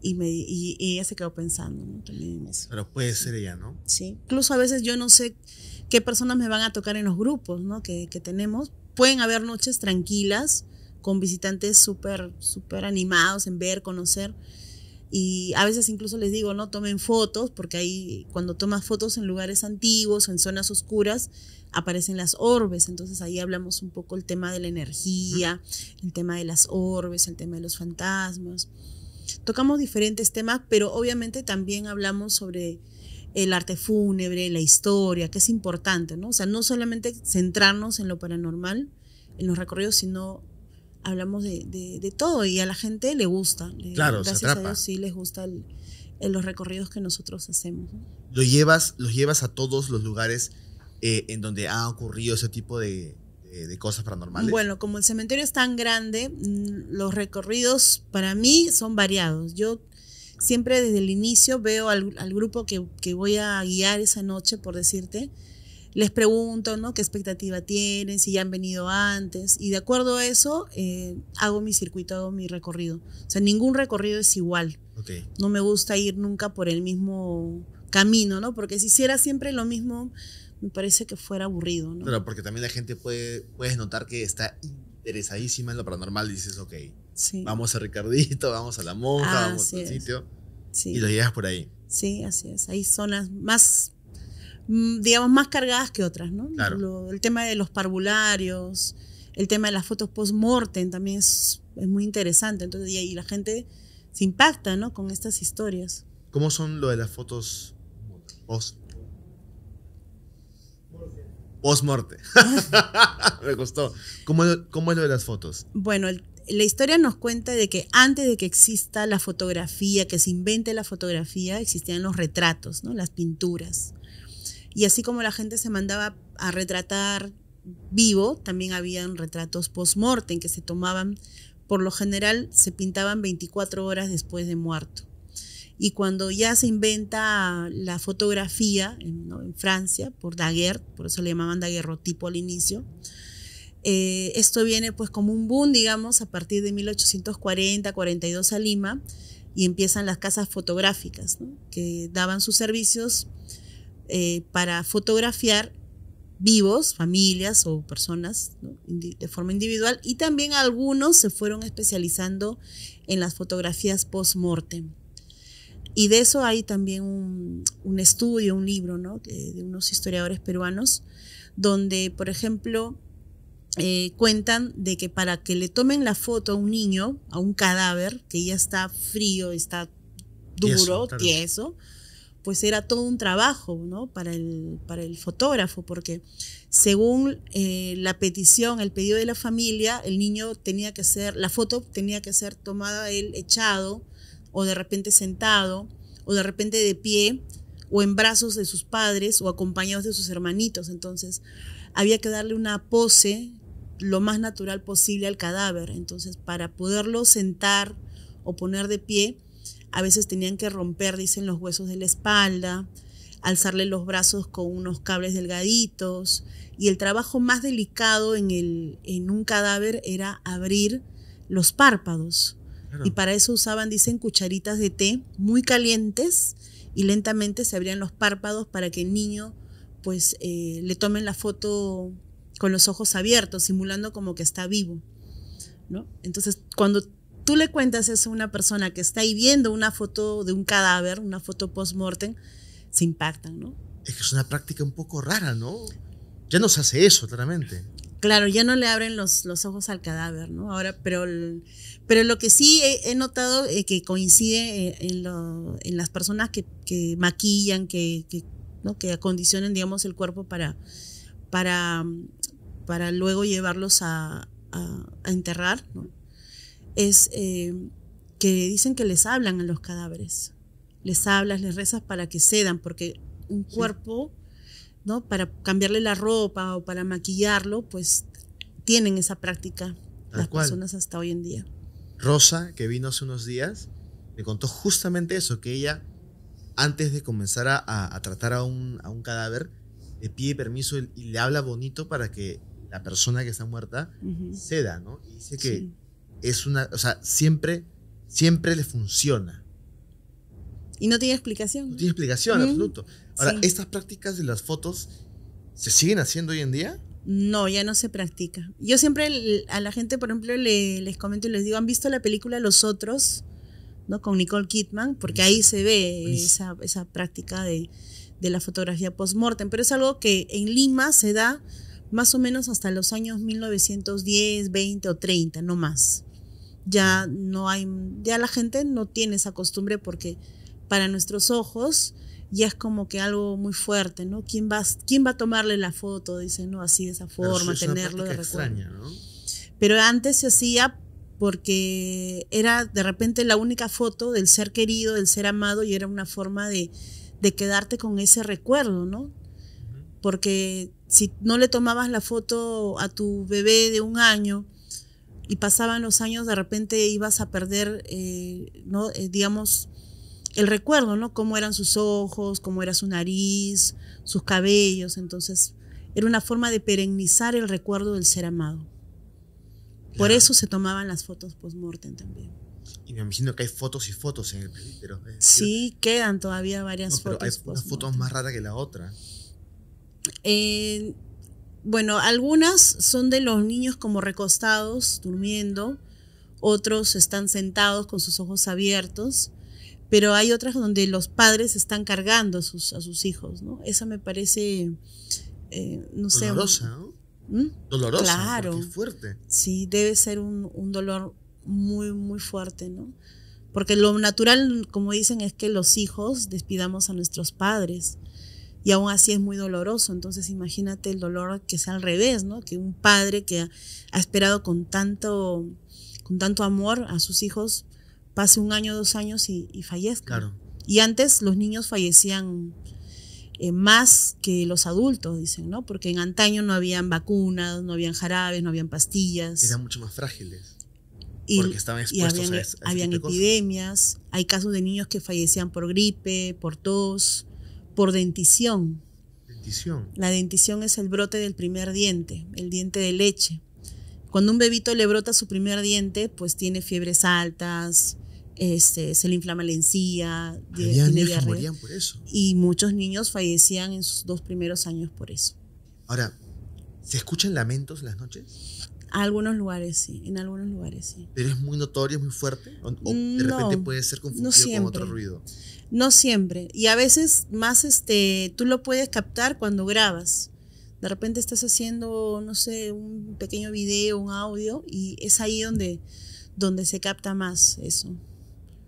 Speaker 1: Y, me, y, ella se quedó pensando también en eso. Pero puede ser ella, ¿no? Sí. Incluso a veces yo no sé qué personas me van a tocar en los grupos ¿no? que, que tenemos. Pueden haber noches tranquilas, con visitantes súper, súper animados en ver, conocer y a veces incluso les digo, no tomen fotos, porque ahí cuando tomas fotos en lugares antiguos o en zonas oscuras, aparecen las orbes, entonces ahí hablamos un poco el tema de la energía, el tema de las orbes, el tema de los fantasmas. Tocamos diferentes temas, pero obviamente también hablamos sobre el arte fúnebre, la historia, que es importante, ¿no? O sea, no solamente centrarnos en lo paranormal, en los recorridos, sino hablamos de, todo y a la gente le gusta. claro, gracias a Dios sí les gusta los recorridos que nosotros hacemos.
Speaker 2: llevas, los llevas a todos los lugares eh, en donde ha ocurrido ese tipo de, de cosas paranormales?
Speaker 1: Bueno, como el cementerio es tan grande, mm, los recorridos para mí son variados. Yo siempre desde el inicio veo al, grupo que, que, voy a guiar esa noche, por decirte, les pregunto, ¿no? ¿Qué expectativa tienen? Si ya han venido antes. Y de acuerdo a eso, eh, hago mi circuito, hago mi recorrido. O sea, ningún recorrido es igual. No me gusta ir nunca por el mismo camino, ¿no? Porque si hiciera siempre lo mismo, me parece que fuera aburrido, ¿no?
Speaker 2: porque también la gente puede, puedes notar que está interesadísima en lo paranormal y dices, ok, vamos a Ricardito, vamos a la monja, ah, vamos a otro sitio. Y los llevas por ahí.
Speaker 1: Sí, así es. Hay zonas más Mm, digamos, más cargadas que otras, ¿no? el tema de los parvularios, el tema de las fotos post-mortem también es, muy interesante. Entonces, y, la gente se impacta, ¿no? Con estas historias.
Speaker 2: ¿Cómo son lo de las fotos post? Post-morte. Me gustó ¿Cómo, es lo de las fotos?
Speaker 1: Bueno, la historia nos cuenta de que antes de que exista la fotografía, que se invente la fotografía, existían los retratos, ¿no? Las pinturas. Y así como la gente se mandaba a retratar vivo, también habían retratos post-mortem que se tomaban, por lo general se pintaban 24 horas después de muerto. Y cuando ya se inventa la fotografía en, Francia, por Daguerre, por eso le llamaban daguerrotipo al inicio, eh, esto viene pues como un boom, digamos, a partir de 1840-42 a Lima y empiezan las casas fotográficas que daban sus servicios eh, para fotografiar vivos, familias o personas de forma individual y también algunos se fueron especializando en las fotografías post morte Y de eso hay también un, estudio, un libro de, unos historiadores peruanos, donde, por ejemplo, eh, cuentan de que para que le tomen la foto a un niño, a un cadáver que ya está frío, está duro, tieso pues era todo un trabajo para, el, para el fotógrafo, porque según eh, la petición, el pedido de la familia, el niño tenía que ser, la foto tenía que ser tomada él echado, o de repente sentado, o de repente de pie, o en brazos de sus padres, o acompañados de sus hermanitos. Entonces, había que darle una pose lo más natural posible al cadáver. Entonces, para poderlo sentar o poner de pie, a veces tenían que romper, dicen, los huesos de la espalda, alzarle los brazos con unos cables delgaditos. Y el trabajo más delicado en, el, en un cadáver era abrir los párpados. Y para eso usaban, dicen, cucharitas de té muy calientes y lentamente se abrían los párpados para que el niño pues eh, le tomen la foto con los ojos abiertos, simulando como que está vivo. ¿no? Entonces, cuando tú le cuentas eso a una persona que está ahí viendo una foto de un cadáver, una foto post-mortem, se impactan, ¿no?
Speaker 2: Es que es una práctica un poco rara, ¿no? Ya no se hace eso, claramente.
Speaker 1: Claro, ya no le abren los, los ojos al cadáver, ¿no? Ahora, pero, pero lo que sí he, notado es eh, que coincide eh, en, en, las personas que, maquillan, que, que, digamos, el cuerpo para, para, para luego llevarlos a, a enterrar, ¿no? es eh, que dicen que les hablan a los cadáveres. Les hablas, les rezas para que cedan, porque un cuerpo, ¿no? Para cambiarle la ropa o para maquillarlo, pues tienen esa práctica
Speaker 2: las personas
Speaker 1: hasta hoy en día.
Speaker 2: Rosa, que vino hace unos días, me contó justamente eso, que ella, antes de comenzar a, tratar a un, cadáver, le pide permiso y, le habla bonito para que la persona que está muerta ceda, ¿no? Y dice que es una, o sea, siempre, siempre le funciona.
Speaker 1: Y no tiene explicación. No tiene explicación, absoluto.
Speaker 2: Ahora, ¿estas prácticas de las fotos se siguen haciendo hoy en día?
Speaker 1: No, ya no se practica. Yo siempre a la gente, por ejemplo, le, les comento y les digo, ¿han visto la película Los Otros? ¿no? Con Nicole Kidman, porque ahí se ve esa, esa práctica de, de, la fotografía post-mortem, pero es algo que en Lima se da más o menos hasta los años 1910, 20 o 30, no más ya no hay, ya la gente no tiene esa costumbre porque para nuestros ojos ya es como que algo muy fuerte, ¿no? ¿Quién va, quién va a tomarle la foto? Dice, no, así de esa forma, tenerlo de recuerdo. Extraña, ¿no? Pero antes se hacía porque era de repente la única foto del ser querido, del ser amado, y era una forma de, de quedarte con ese recuerdo, ¿no? Porque si no le tomabas la foto a tu bebé de un año, y pasaban los años, de repente ibas a perder, eh, ¿no? Eh, digamos, el recuerdo, ¿no? Cómo eran sus ojos, cómo era su nariz, sus cabellos. Entonces, era una forma de perennizar el recuerdo del ser amado. Por eso se tomaban las fotos post-mortem también.
Speaker 2: Y me imagino que hay fotos y fotos en el pero... Eh, sí,
Speaker 1: quedan todavía varias fotos. una foto más rara que la otra. Eh, bueno, algunas son de los niños como recostados, durmiendo, otros están sentados con sus ojos abiertos, pero hay otras donde los padres están cargando a sus, a sus hijos, ¿no? Esa me parece, eh, no sé... Dolorosa, ¿no? ¿Mm? Dolorosa, claro. fuerte. Sí, debe ser un, un dolor muy, muy fuerte, ¿no? Porque lo natural, como dicen, es que los hijos despidamos a nuestros padres y aún así es muy doloroso. Entonces imagínate el dolor que sea al revés, ¿no? Que un padre que ha esperado con tanto, con tanto amor a sus hijos pase un año, dos años y, fallezca. Claro. Y antes los niños fallecían eh, más que los adultos, dicen, ¿no? Porque en antaño no habían vacunas, no habían jarabes, no habían pastillas. Eran
Speaker 2: mucho más frágiles.
Speaker 1: Y, porque estaban expuestos a, e habían epidemias, hay casos de niños que fallecían por gripe, por tos, por dentición. dentición. La dentición es el brote del primer diente, el diente de leche. Cuando un bebito le brota su primer diente, pues tiene fiebres altas, este, se le inflama la encía, tiene Y muchos niños fallecían en sus dos primeros años por eso.
Speaker 2: Ahora, ¿se escuchan lamentos las noches?
Speaker 1: algunos lugares sí, en algunos lugares
Speaker 2: sí. ¿Pero es muy notorio, es muy fuerte? ¿O, de repente puede ser confundido con otro ruido?
Speaker 1: No siempre. Y a veces más este, tú lo puedes captar cuando grabas. De repente estás haciendo, no sé, un pequeño video, un audio, y es ahí donde, donde se capta más eso.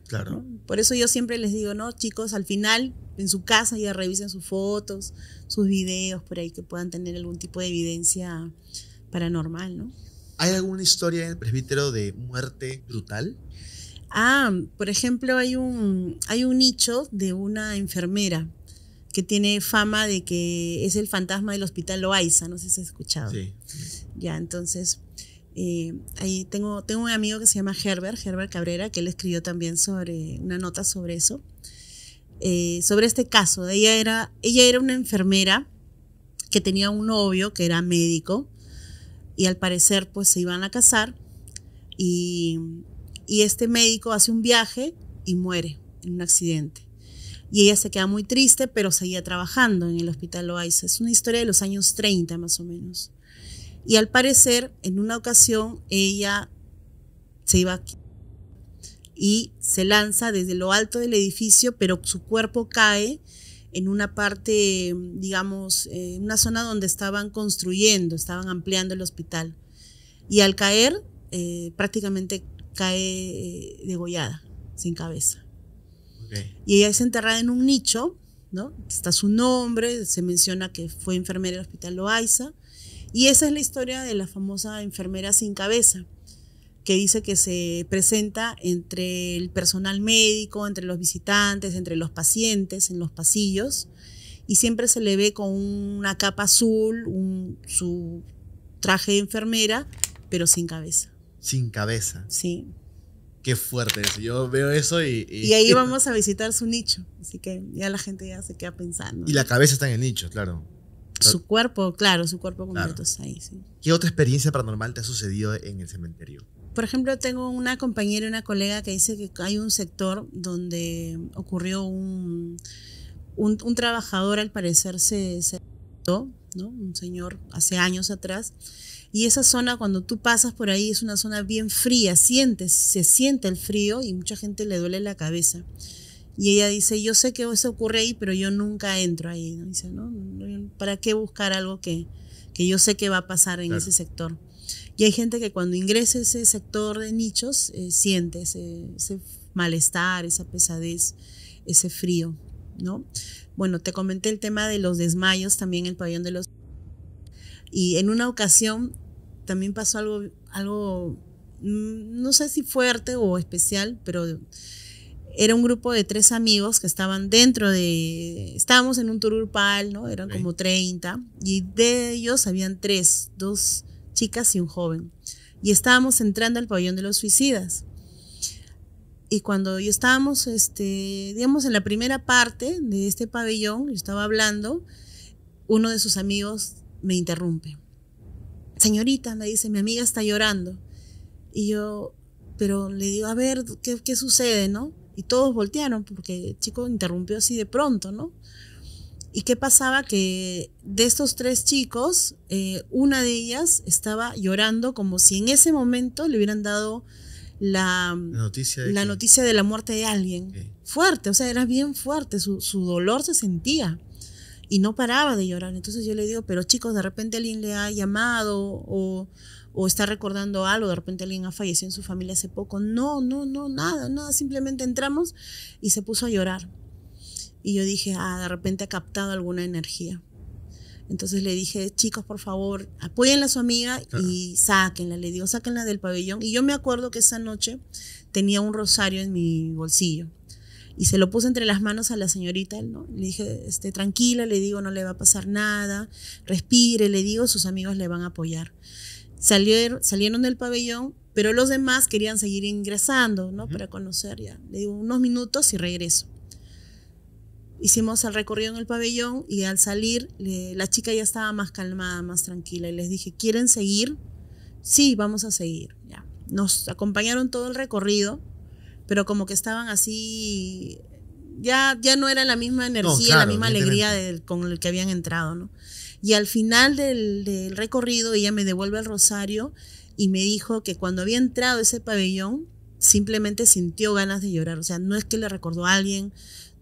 Speaker 1: Claro. Por eso yo siempre les digo, no, chicos, al final en su casa ya revisen sus fotos, sus videos por ahí que puedan tener algún tipo de evidencia paranormal, ¿no?
Speaker 2: ¿Hay alguna historia en el presbítero de muerte brutal?
Speaker 1: Ah, por ejemplo, hay un, hay un nicho de una enfermera que tiene fama de que es el fantasma del hospital Loaiza, no sé si has escuchado. Sí. Ya, entonces, eh, ahí tengo, tengo un amigo que se llama Herbert, Herbert Cabrera, que él escribió también sobre una nota sobre eso, eh, sobre este caso. Ella era, ella era una enfermera que tenía un novio que era médico y al parecer pues se iban a casar y, este médico hace un viaje y muere en un accidente. Y ella se queda muy triste, pero seguía trabajando en el hospital Loaiza. Es una historia de los años 30 más o menos. Y al parecer, en una ocasión, ella se iba y se lanza desde lo alto del edificio, pero su cuerpo cae en una parte, mm, digamos, en eh, una zona donde estaban construyendo, estaban ampliando el hospital. Y al caer, eh, prácticamente cae eh, degollada, sin cabeza. Y ella es enterrada en un nicho, ¿no? Está su nombre, se menciona que fue enfermera del hospital Loaiza. Y esa es la historia de la famosa enfermera sin cabeza que dice que se presenta entre el personal médico, entre los visitantes, entre los pacientes, en los pasillos, y siempre se le ve con una capa azul, su traje de enfermera, pero sin cabeza.
Speaker 2: Sin cabeza. Sí. Qué fuerte eso. Yo veo eso y, y... ahí vamos
Speaker 1: a visitar su nicho. Así que ya la gente ya se queda pensando. Y la
Speaker 2: cabeza está en el nicho, claro.
Speaker 1: Su cuerpo, claro, su cuerpo completo está ahí. Sí.
Speaker 2: ¿Qué otra experiencia paranormal te ha sucedido en el cementerio?
Speaker 1: Por ejemplo, tengo una compañera y una colega que dice que hay un sector donde ocurrió un, un, trabajador, al parecer, se, se ¿no? un señor hace años atrás. Y esa zona, cuando tú pasas por ahí, es una zona bien fría, sientes, se siente el frío y mucha gente le duele la cabeza. Y ella dice, yo sé que eso ocurre ahí, pero yo nunca entro ahí. Dice, ¿no? ¿Para qué buscar algo que, que yo sé que va a pasar en ese sector? Y hay gente que cuando ingresa ese sector de nichos eh, siente ese, malestar, esa pesadez, ese frío, ¿no? Bueno, te comenté el tema de los desmayos también en el pabellón de los... Y en una ocasión también pasó algo, algo mm, no sé si fuerte o especial, pero era un grupo de tres amigos que estaban dentro de, estábamos en un tour ¿no? Eran como 30 y de ellos habían tres, dos chicas y un joven. Y estábamos entrando al pabellón de los suicidas. Y cuando yo estábamos, este, digamos, en la primera parte de este pabellón, yo estaba hablando, uno de sus amigos me interrumpe. Señorita, me dice, mi amiga está llorando. Y yo, pero le digo, a ver, ¿qué, qué sucede, no? Y todos voltearon porque el chico interrumpió así de pronto, ¿no? ¿Y qué pasaba? Que de estos tres chicos, eh, una de ellas estaba llorando como si en ese momento le hubieran dado la,
Speaker 2: noticia,
Speaker 1: de, la muerte de alguien. Fuerte, o sea, era bien fuerte, su, dolor se sentía y no paraba de llorar. Entonces yo le digo, pero chicos, de repente alguien le ha llamado o, o está recordando algo, de repente alguien ha fallecido en su familia hace poco. No, no, no, nada, nada, simplemente entramos y se puso a llorar. Y yo dije, ah, de repente ha captado alguna energía. Entonces le dije, chicos, por favor, apoyen a su amiga y sáquenla. Le digo, sáquenla del pabellón. Y yo me acuerdo que esa noche tenía un rosario en mi bolsillo. Y se lo puse entre las manos a la señorita, ¿no? Le dije, esté tranquila, le digo, no le va a pasar nada, respire, le digo, sus amigos le van a apoyar. Salieron, salieron del pabellón, pero los demás querían seguir ingresando, ¿no? Para conocer ya. Le digo, unos minutos y regreso. Hicimos el recorrido en el pabellón y al salir la chica ya estaba más calmada, más tranquila y les dije, ¿quieren seguir? Sí, vamos a seguir. Ya. Nos acompañaron todo el recorrido, pero como que estaban así, ya, ya no era la misma energía, la misma alegría con el que habían entrado, ¿no? Y al final del, del recorrido ella me devuelve el rosario y me dijo que cuando había entrado ese pabellón simplemente sintió ganas de llorar, o sea, no es que le recordó a alguien,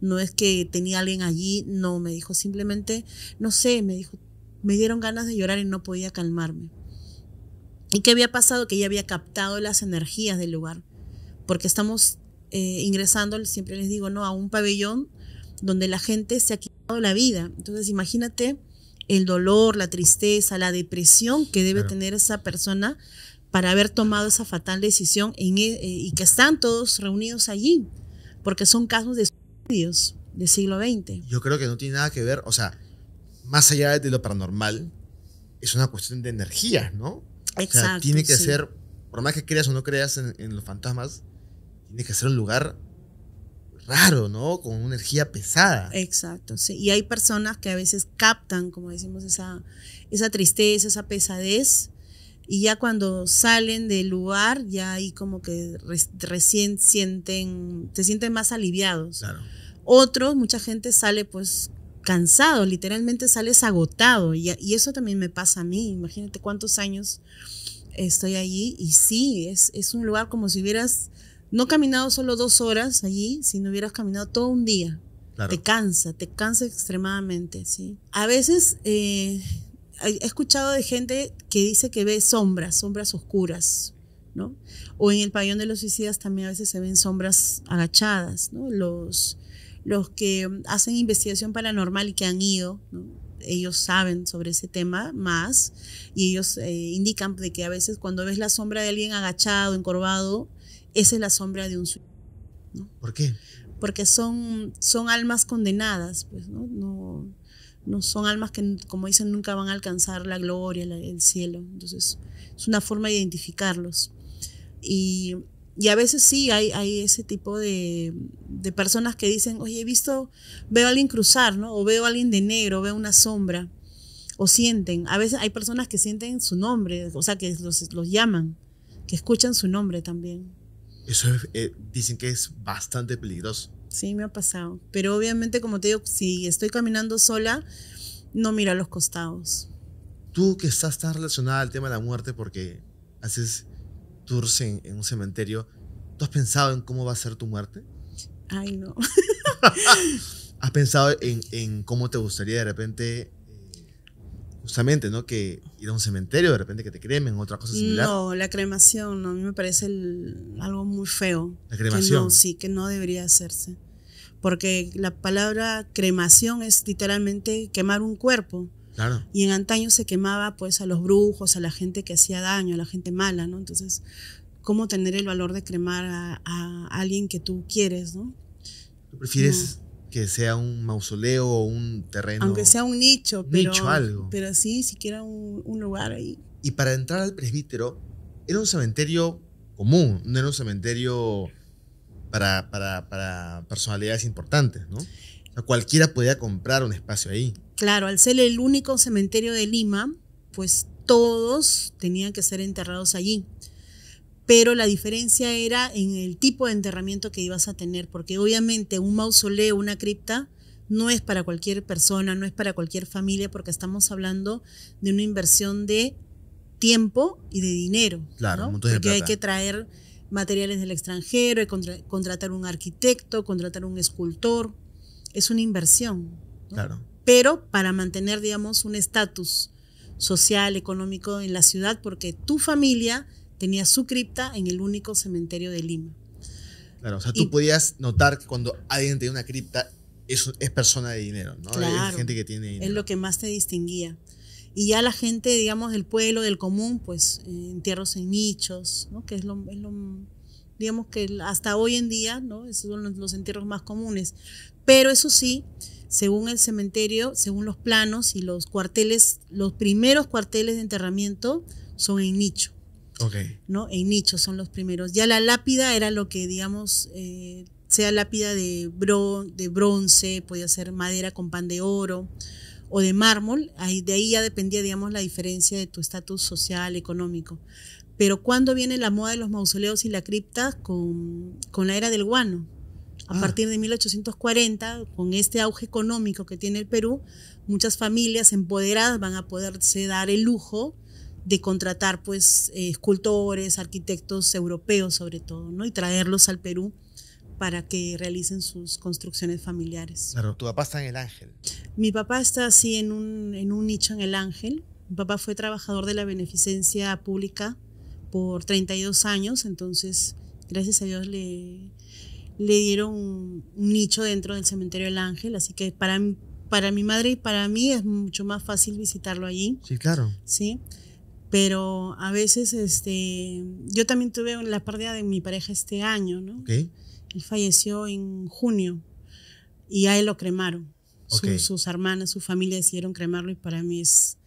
Speaker 1: no es que tenía alguien allí, no, me dijo, simplemente, no sé, me dijo, me dieron ganas de llorar y no podía calmarme. ¿Y qué había pasado? Que ella había captado las energías del lugar, porque estamos eh, ingresando, siempre les digo, ¿no? A un pabellón donde la gente se ha quitado la vida. Entonces, imagínate el dolor, la tristeza, la depresión que debe tener esa persona para haber tomado esa fatal decisión e, eh, y que están todos reunidos allí, porque son casos de medios del siglo XX.
Speaker 2: Yo creo que no tiene nada que ver, o sea, más allá de lo paranormal, es una cuestión de energía, ¿no? Exacto. O sea, tiene que ser, por más que creas o no creas en, los fantasmas, tiene que ser un lugar raro, ¿no? Con una energía pesada.
Speaker 1: Exacto, sí. Y hay personas que a veces captan, como decimos, esa, esa tristeza, esa pesadez y ya cuando salen del lugar, ya ahí como que recién sienten, se sienten más aliviados. Claro. Otros, mucha gente sale pues cansado, literalmente sales agotado y, eso también me pasa a mí, imagínate cuántos años estoy allí y sí, es, es un lugar como si hubieras no caminado solo dos horas allí, sino hubieras caminado todo un día. Te cansa, te cansa extremadamente, ¿sí? A veces eh, he escuchado de gente que dice que ve sombras, sombras oscuras, ¿no? O en el pabellón de los suicidas también a veces se ven sombras agachadas, ¿no? Los, los que hacen investigación paranormal y que han ido, ellos saben sobre ese tema más y ellos eh, indican de que a veces cuando ves la sombra de alguien agachado, encorvado, esa es la sombra de un suicidio. ¿no? ¿Por qué? Porque son, son almas condenadas, pues, ¿no? no no son almas que, como dicen, nunca van a alcanzar la gloria, el cielo. Entonces, es una forma de identificarlos. Y, a veces sí hay, hay ese tipo de, personas que dicen, oye, he visto, veo a alguien cruzar, ¿no? O veo a alguien de negro, veo una sombra. O sienten, a veces hay personas que sienten su nombre, o sea, que los, llaman, que escuchan su nombre también.
Speaker 2: Eso eh, dicen que es bastante peligroso
Speaker 1: sí me ha pasado. Pero obviamente, como te digo, si estoy caminando sola, no miro a los costados.
Speaker 2: Tú que estás tan relacionada al tema de la muerte porque haces tours en, un cementerio, ¿tú has pensado en cómo va a ser tu muerte?
Speaker 1: Ay, no.
Speaker 2: ¿Has pensado en cómo te gustaría de repente justamente, ¿no? Que ir a un cementerio de repente que te cremen, o otra cosa similar. No,
Speaker 1: la cremación, a mí me parece algo muy feo. La cremación. no, sí, que no debería hacerse. Porque la palabra cremación es literalmente quemar un cuerpo. Claro. Y en antaño se quemaba pues a los brujos, a la gente que hacía daño, a la gente mala, ¿no? Entonces, ¿cómo tener el valor de cremar a, a alguien que tú quieres, ¿no?
Speaker 2: prefieres que sea un mausoleo o un terreno. Aunque sea
Speaker 1: un nicho, pero, algo. pero sí, siquiera un, lugar
Speaker 2: ahí. Y para entrar al presbítero, era un cementerio común, no era un cementerio para, personalidades importantes, ¿no? cualquiera podía comprar un espacio ahí.
Speaker 1: Claro, al ser el único cementerio de Lima, pues todos tenían que ser enterrados allí pero la diferencia era en el tipo de enterramiento que ibas a tener, porque obviamente un mausoleo, una cripta, no es para cualquier persona, no es para cualquier familia, porque estamos hablando de una inversión de tiempo y de dinero. Claro, porque hay que traer materiales del extranjero, hay contratar un arquitecto, contratar un escultor. Es una inversión. Claro. Pero para mantener, digamos, un estatus social, económico en la ciudad, porque tu familia tenía su cripta en el único cementerio de Lima.
Speaker 2: Claro, o sea, tú podías notar que cuando alguien tiene una cripta es, es persona de dinero, ¿no? Claro, es gente que tiene dinero. Es lo
Speaker 1: que más te distinguía. Y ya la gente, digamos, del pueblo, del común, pues eh, entierros en nichos, ¿no? Que es lo, es lo digamos que hasta hoy en día, ¿no? Esos son los entierros más comunes. Pero eso sí, según el cementerio, según los planos y los cuarteles, los primeros cuarteles de enterramiento son en nicho. Okay. ¿no? En nichos son los primeros. Ya la lápida era lo que, digamos, eh, sea lápida de, bronce, podía ser madera con pan de oro o de mármol, ahí, de ahí ya dependía, digamos, la diferencia de tu estatus social, económico. Pero cuando viene la moda de los mausoleos y la cripta con, la era del guano, a ah. partir de 1840, con este auge económico que tiene el Perú, muchas familias empoderadas van a poderse dar el lujo de contratar pues eh, escultores, arquitectos europeos sobre todo, ¿no? Y traerlos al Perú para que realicen sus construcciones familiares.
Speaker 2: Claro, tu papá está en el Ángel.
Speaker 1: Mi papá está así en un, en un nicho en el Ángel. Mi papá fue trabajador de la beneficencia pública por 32 años, entonces gracias a Dios le, le dieron un, nicho dentro del cementerio del Ángel, así que para, para mi madre y para mí es mucho más fácil visitarlo allí. Sí, claro. Sí pero a veces este yo también tuve la pérdida de mi pareja este año, ¿no? Okay. Él falleció en junio y a él lo cremaron. Sus, hermanas, su familia decidieron cremarlo y para mí es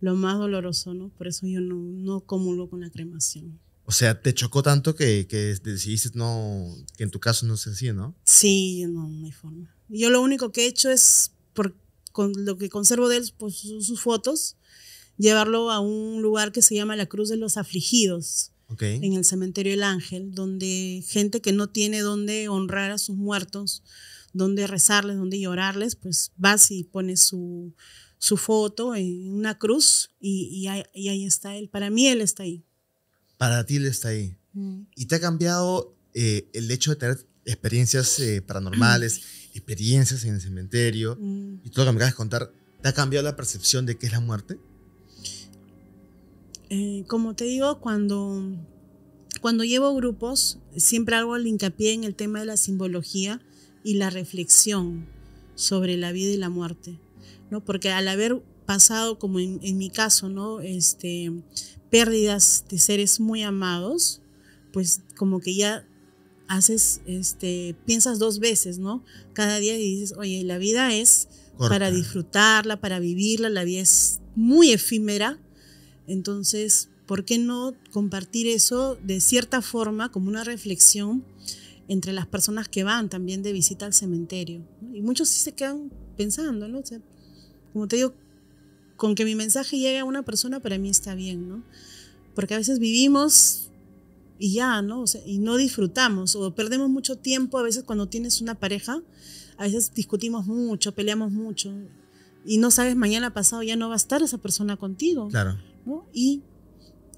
Speaker 1: lo más doloroso, ¿no? Por eso yo no, no comulgo con la cremación.
Speaker 2: O sea, te chocó tanto que, que decidiste no, que en tu caso no se así, ¿no?
Speaker 1: Sí, no, no hay forma. Yo lo único que he hecho es, por, con lo que conservo de él, pues sus fotos, llevarlo a un lugar que se llama la Cruz de los Afligidos, en el cementerio El Ángel, donde gente que no tiene dónde honrar a sus muertos, dónde rezarles, dónde llorarles, pues vas y pones su, su foto en una cruz y, y, ahí, está él. Para mí él está ahí.
Speaker 2: Para ti él está ahí. Mm. ¿Y te ha cambiado eh, el hecho de tener experiencias eh, paranormales, experiencias en el cementerio mm. y todo lo que me acabas de contar? ¿Te ha cambiado la percepción de qué es la muerte?
Speaker 1: Eh, como te digo, cuando, cuando llevo grupos, siempre hago el hincapié en el tema de la simbología y la reflexión sobre la vida y la muerte, ¿no? Porque al haber pasado, como en, mi caso, ¿no? Este, pérdidas de seres muy amados, pues como que ya haces, este, piensas dos veces, ¿no? Cada día y dices, oye, la vida es para disfrutarla, para vivirla, la vida es muy efímera entonces, ¿por qué no compartir eso de cierta forma como una reflexión entre las personas que van también de visita al cementerio? Y muchos sí se quedan pensando, ¿no? O sea, como te digo, con que mi mensaje llegue a una persona para mí está bien, ¿no? Porque a veces vivimos y ya, ¿no? O sea, y no disfrutamos o perdemos mucho tiempo a veces cuando tienes una pareja, a veces discutimos mucho, peleamos mucho y no sabes mañana pasado ya no va a estar esa persona contigo. Claro. Y,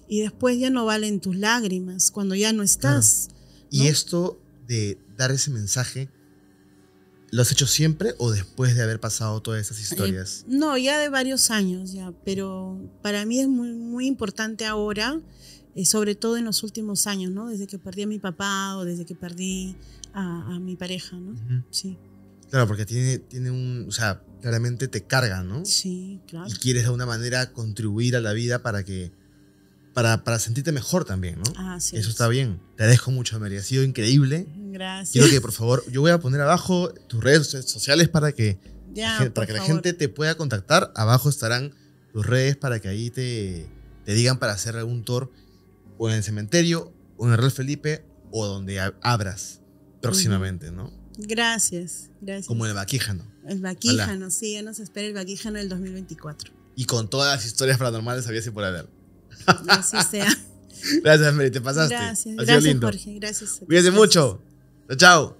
Speaker 1: y después ya no valen tus lágrimas cuando ya no estás.
Speaker 2: Y esto de dar ese mensaje, ¿lo has hecho siempre o después de haber pasado todas esas eh, historias?
Speaker 1: no, ya de varios años ya, pero para mí es muy, muy importante ahora, eh, sobre todo en los últimos años, ¿no? Desde que perdí a mi papá o desde que perdí a, mi pareja, ¿no? Sí.
Speaker 2: Claro, porque tiene, tiene un, claramente te cargan, ¿no? Sí, claro. Y quieres de alguna manera contribuir a la vida para que para, para sentirte mejor también, ¿no? Ah, sí. Eso está bien. Te agradezco mucho, María. Ha sido increíble.
Speaker 1: Gracias. Quiero que, por
Speaker 2: favor, yo voy a poner abajo tus redes sociales para que, para que la gente te pueda contactar. Abajo estarán tus redes para que ahí te, te digan para hacer algún tour o en el cementerio, o en el Real Felipe, o donde abras próximamente, ¿no?
Speaker 1: Gracias, gracias. Como el
Speaker 2: Vaquíjano. El Vaquíjano,
Speaker 1: sí, ya nos espera el Vaquíjano del 2024.
Speaker 2: Y con todas las historias paranormales había si por haber.
Speaker 1: Así sea.
Speaker 2: gracias, Mary, te pasaste. Gracias, gracias, Jorge.
Speaker 1: Gracias. Cuídense
Speaker 2: mucho. Chao.